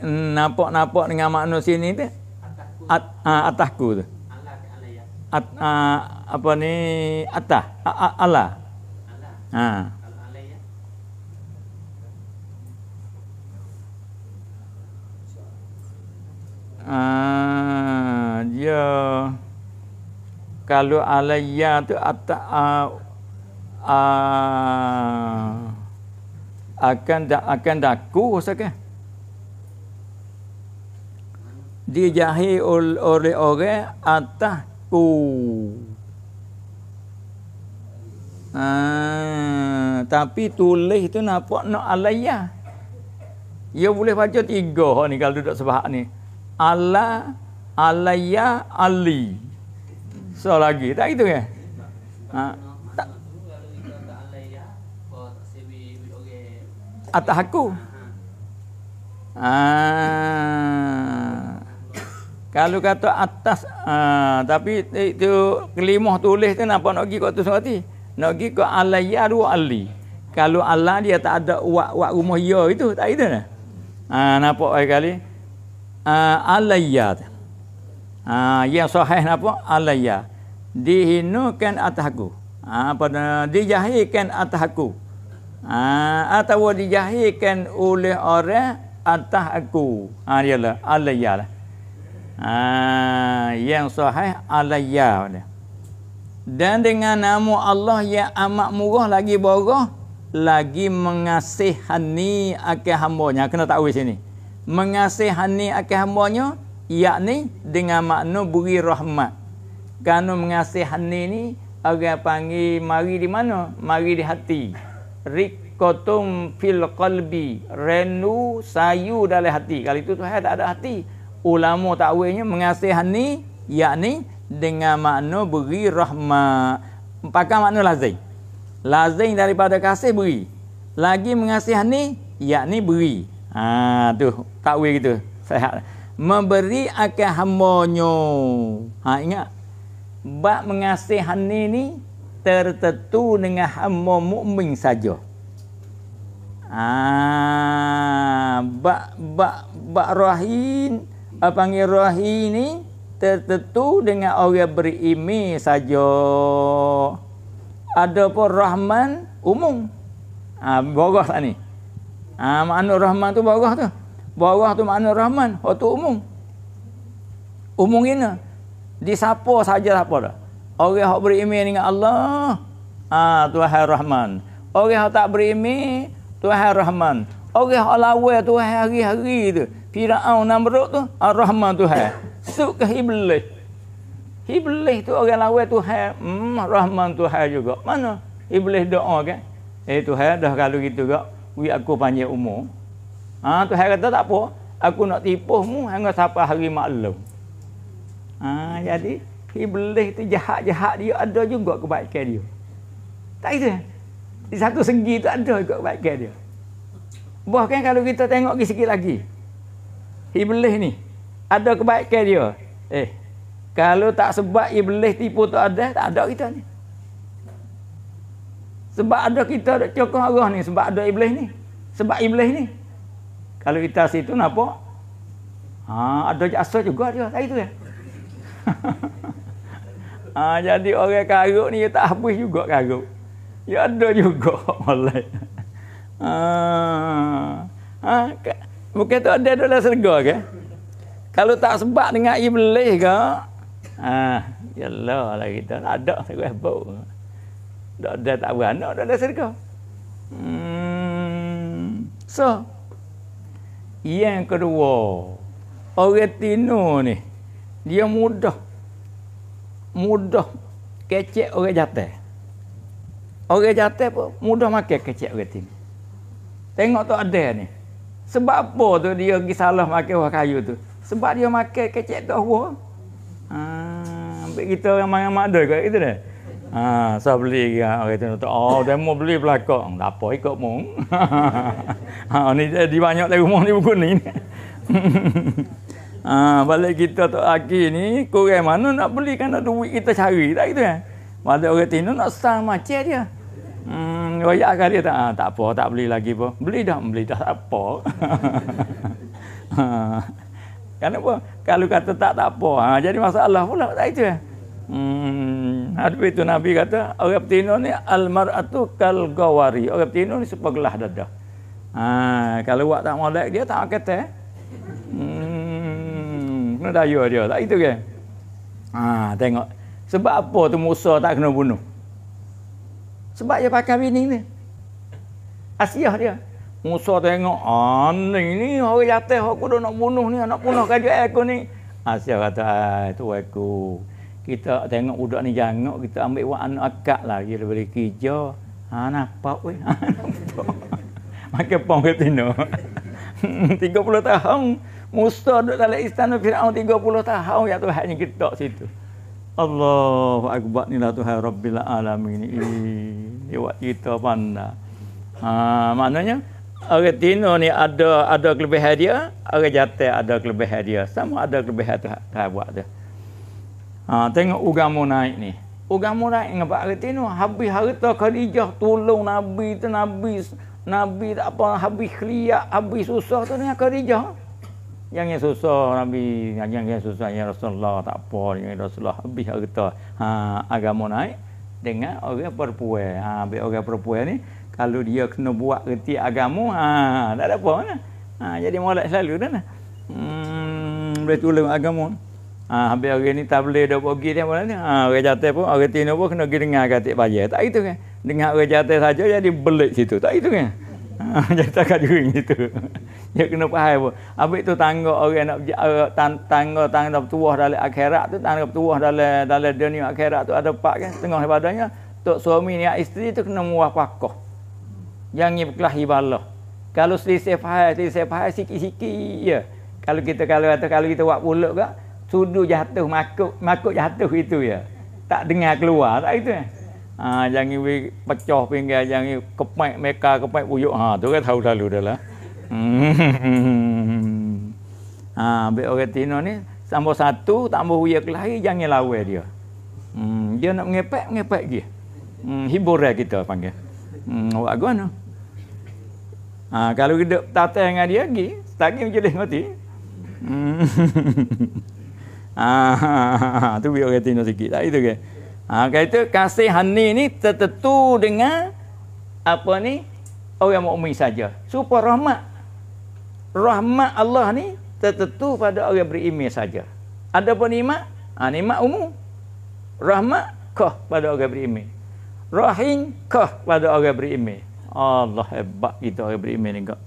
Nampak-nampak dengan manusia ni tu. At, ah, atasku tu. At, ah, apa ni? Atas. Allah. Ah. ah. kalau alayya tu ata uh, akan da, akan daku sekali. Eh? Dijahi oleh orang atas ku. Uh, tapi tulis tu nampak nak alayya. Ia boleh baca tiga ni kalau duduk sebahak ni. Ala, alayya, Ali. So lagi tak gitu kan? Ha. Atas aku. Ah. Kalau kata atas ah, tapi itu kelimah tulis tu nampak nak pergi kat tu sangat Nak pergi kat alayya ru ali. Kalau Allah dia tak ada wak wak rumah ya itu tak gitu nah. Ah nampak ai kali. Ah alayya. Ah yang sahih nampak alayya dihinakan atas aku. Ha, pada dijahilkan atas aku. Ha, atau dijahilkan oleh orang atas aku. Ha, ialah alayya lah. Ha, yang sahih alayya lah. Dan dengan nama Allah yang amat murah lagi borah lagi mengasihani akan hambanya kena tahu di sini mengasihani akan hambanya yakni dengan makna beri rahmat kerana mengasihani ni orang panggil mari di mana? Mari di hati. Rikotum fil qalbi, renu sayu dalam hati. Kalau itu Tuhan tak ada hati. Ulama takwilnya mengasihani yakni dengan makna beri rahmat. Pakai makna lazim. Lazim daripada kasih beri. Lagi mengasihani yakni beri. Ha tu takwil gitu. Sehat. Memberi akan hambanya. Ha ingat bab mengasihani ni tertentu dengan hamba mukmin saja. Ah, ha, bak bak bab rahin apa ni rahin ni tertentu dengan orang berimi saja. Adapun rahman umum. Ha, ah, bagus lah ni. Ah, ha, makna rahman tu bagus tu. Bawah tu makna rahman, waktu umum. Umum ini. Di siapa saja siapa dah. Orang yang beriman dengan Allah. Ah, Tuhan Rahman. Orang yang tak beriman. Tuhan Rahman. Orang yang lawa Tuhan hari-hari tu. Fir'aun Namrud tu. Ar-Rahman Tuhan. Suk ke Iblis. Iblis tu orang lawa Tuhan. Hmm, Rahman Tuhan juga. Mana? Iblis doa kan? Eh Tuhan dah kalau gitu kak. Wui aku panjang umur. Ah, ha, Tuhan kata tak apa. Aku nak tipu mu. Hanya sampai hari maklum. Ha, jadi iblis itu jahat-jahat dia ada juga kebaikan dia. Tak itu. Di satu segi itu ada juga kebaikan dia. Bahkan kalau kita tengok lagi sikit lagi. Iblis ni ada kebaikan dia. Eh, kalau tak sebab iblis tipu tak ada, tak ada kita ni. Sebab ada kita dak cokong arah ni, sebab ada iblis ni. Sebab iblis ni. Kalau kita situ napa? Ha, ada jasa juga dia. Tak itu ya. Eh? ha, jadi orang karuk ni tak habis juga karuk. ya ada juga molek. ha, ha, ke, mungkin tu ada dalam serga ke? Kalau tak sebab dengan iblis ke? Ha, yalah lah kita. Tak ada serah bau. Tak ada tak beranak dalam serga. Hmm, so, yang kedua, orang tinu ni, dia mudah mudah kecek orang jatuh. Orang jatuh pun mudah makan kecek orang timi. Tengok tu ada ni. Sebab apa tu dia pergi salah makan buah kayu tu? Sebab dia makan kecek tu buah. Ha, ah, ambil kita orang mangan ada, kat gitu dah. Ha, saya beli ke orang tu. Oh, dia mau beli belakang. Tak lah, apa ikut mung. ha, ni di banyak dari rumah ni buku ni. Ha, balik kita tu laki ni, kurang mana nak beli kan nak duit kita cari tak gitu kan. Mana orang tinu nak sang macet dia. Hmm, royak kali tak ha, tak apa tak beli lagi pun. Beli dah, beli dah tak apa. ha. Kenapa? Kalau kata tak tak apa. Ha, jadi masalah pula tak itu kan. Hmm, hadis itu Nabi kata, orang tinu ni almaratu kal gawari. Orang tinu ni sepegelah dada. Ha, kalau wak tak molek dia tak akan teh. Hmm, kena daya dia. Tak itu kan? Ha, tengok. Sebab apa tu Musa tak kena bunuh? Sebab dia pakai bini ni. Asiah dia. Musa tengok, ah ni orang jatuh aku dah nak bunuh ni, nak bunuh kajak aku ni. Asiah kata, itu ah, aku. Kita tengok budak ni jangok, kita ambil buat anak akak lah. Dia beri kerja. Ha, nampak weh. Ha, nampak. Makan pang ke tino. 30 tahun. Musa duduk dalam istana Fir'aun 30 tahun ya Tuhan yang kita situ. Allahu Akbar ni lah Tuhan Rabbil Alamin. Ini buat kita pandang. Ha, maknanya, orang tino ni ada ada kelebihan dia, orang jatah ada kelebihan dia. Sama ada kelebihan Tuhan, Tuhan buat dia. Ha, tengok ugamu naik ni. Ugamu naik dengan Pak Retino. Habis harta Khadijah tolong Nabi tu, Nabi Nabi apa habis khliak, habis susah tu dengan Khadijah. Jangan susah Nabi, jangan jangan susah yang Rasulullah tak apa, yang Rasulullah habis harta. Ha, agama naik dengan orang perempuan. Ha, ambil orang perempuan ni kalau dia kena buat reti agama, ha, tak ada apa mana. Ha, jadi molek selalu dah nah. Hmm, boleh tolong agama. Ha, habis orang ni tak boleh dah pergi dia mana ni. Ha, orang jatuh pun, orang tina pun kena pergi dengar katik bayar. Tak itu kan. Dengar orang jatuh saja jadi belik situ. Tak itu kan jadi tak kat juri gitu. Dia kena faham pun. Habis tu tangga orang nak eh, tang tangga tangga bertuah dalam akhirat tu, tangga bertuah dalam dalam dunia akhirat tu ada empat kan, setengah daripadanya tok suami ni ah, isteri tu kena muah pakoh. Yang ni berkelahi bala. Kalau selisih faham, selisih faham sikit-sikit ya. Kalau kita kalau atau kalau kita buat pulak ke, sudu jatuh makuk makuk jatuh itu ya. Tak dengar keluar, tak itu ya. Ah, jangan pergi pecah pinggir, jangan kepek meka, kepek puyuk. Ha, tu kan tahu lalu dah lah. ha, ambil orang Tino ni, tambah satu, tambah huya kelahi, jangan lawa dia. Hmm, dia nak ngepek, ngepek dia. Hmm, hibur kita panggil. Hmm, awak gua no. Ah, kalau kita tata dengan dia lagi, tak lagi macam dia mati. Hmm. ha, tu biar orang Tino sikit. Tak itu ke? Okay. Ha, kata kasih hani ni tertentu dengan apa ni orang mukmin saja. Supaya rahmat rahmat Allah ni tertentu pada orang berimi saja. Ada pun nikmat, ha, nikmat umum. Rahmat kah pada orang berimi. Rahim kah pada orang berimi. Allah hebat kita orang berimi ni kak.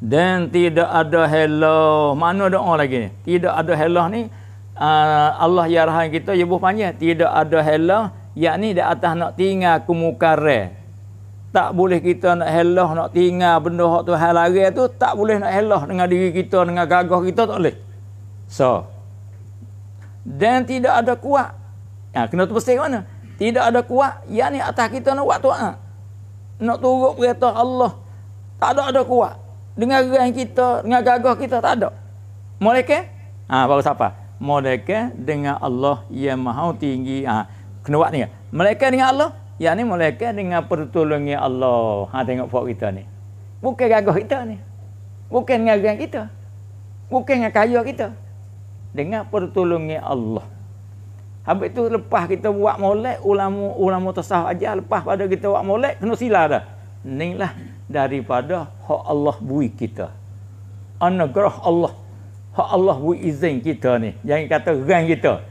Dan tidak ada helah. Mana doa lagi ni? Tidak ada helah ni. Ah, Allah ya rahan kita ya buh panjang tidak ada helah yakni di atas nak tinggal kemukare tak boleh kita nak helah nak tinggal benda hak Tuhan larang tu tak boleh nak helah dengan diri kita dengan gagah kita tak boleh so dan tidak ada kuat ha, kena tu pasti mana tidak ada kuat yakni atas kita nak buat tuan ha. nak turut berita Allah tak ada ada kuat dengan gerang kita dengan gagah kita tak ada mereka ah ha, baru siapa mereka dengan Allah yang mahu tinggi. Ha, kena buat ni. Mereka dengan Allah. Yang ni mereka dengan pertolongan Allah. Ha, tengok fok kita ni. Bukan gagah kita ni. Bukan dengan gagah kita. Bukan dengan kaya kita. Dengan pertolongan Allah. Habis tu lepas kita buat molek, ulama-ulama tersahat aja Lepas pada kita buat molek, kena sila dah. lah daripada hak Allah bui kita. Anugerah Allah hak Allah bu izin kita ni yang kata gan kita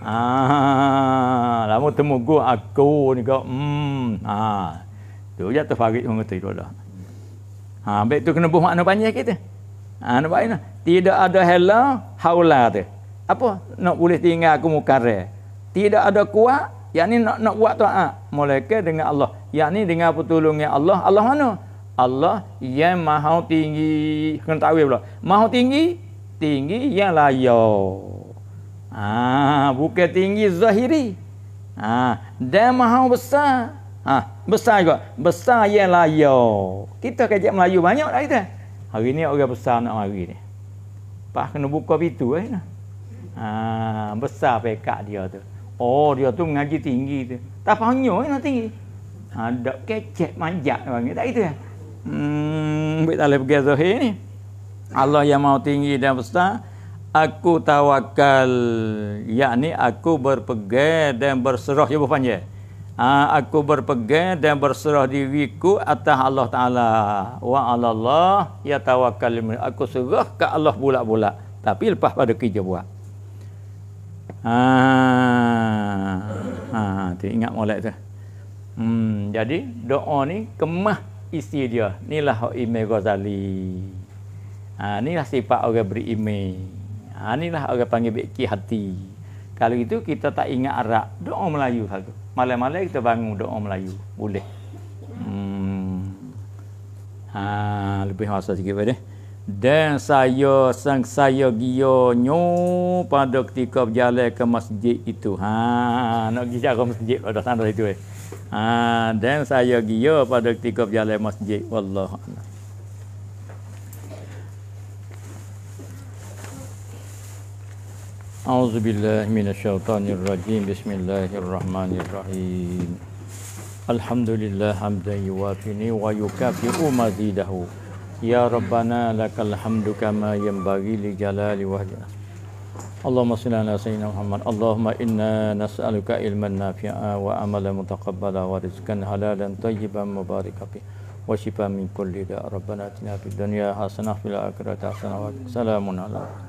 ah lama temu go aku ni go hmm ah tu ya tafarid orang kata itu dah ah, ha baik tu kena buh makna banyak kita ha nak baik nah tidak ada hela haula tu apa nak boleh tinggal aku mukare tidak ada kuat yang ni nak nak buat tu ah malaikat dengan Allah yang ni dengan pertolongan Allah Allah mana Allah yang mahu tinggi kena tahu pula mahu tinggi tinggi yang layo. Ah, ha, bukan tinggi zahiri. Ah, ha, dan maha besar. Ah, besar juga. Besar yang layo. Kita kerja Melayu banyak dah kita. Hari ni orang besar nak mari ni. Pak kena buka pintu eh. Ah, besar pekak dia tu. Oh, dia tu mengaji tinggi tu. Tak panyo eh, nak tinggi. Ah, dak kecek manjak orang ni. Tak itu. Eh. Hmm, baik tak boleh pergi zahir ni. Ya. Allah yang mahu tinggi dan besar aku tawakal yakni aku berpegang dan berserah ya bapaknya ah, ha, aku berpegang dan berserah diriku atas Allah Ta'ala wa Allah ya tawakal aku serah ke Allah bulat-bulat tapi lepas pada kerja buat ha, ha, tu ingat molek tu hmm, jadi doa ni kemah isi dia inilah Imeh Ghazali Ha, inilah sifat orang beriman. Ha, inilah orang panggil beki hati. Kalau itu kita tak ingat arak, doa Melayu satu. Malam-malam kita bangun doa Melayu. Boleh. Hmm. Ha, lebih masa sikit pada. Dan saya sang saya gio nyu pada ketika berjalan ke masjid itu. Ha, nak pergi ke masjid pada sana itu eh. Ha, dan saya gio pada ketika berjalan masjid. Wallahu أعوذ بالله من الشيطان الرجيم بسم الله الرحمن الرحيم الحمد لله حمدا يوافيني ويكافئ مزيده يا ربنا لك الحمد كما ينبغي لجلال وجهك اللهم صل على سيدنا محمد اللهم إنا نسألك علما نافعا وعملا متقبلا ورزقا حلالا طيبا مباركا فيه وشفاء من كل داء ربنا اتنا في الدنيا حسنة في الآخرة حسنة سلام على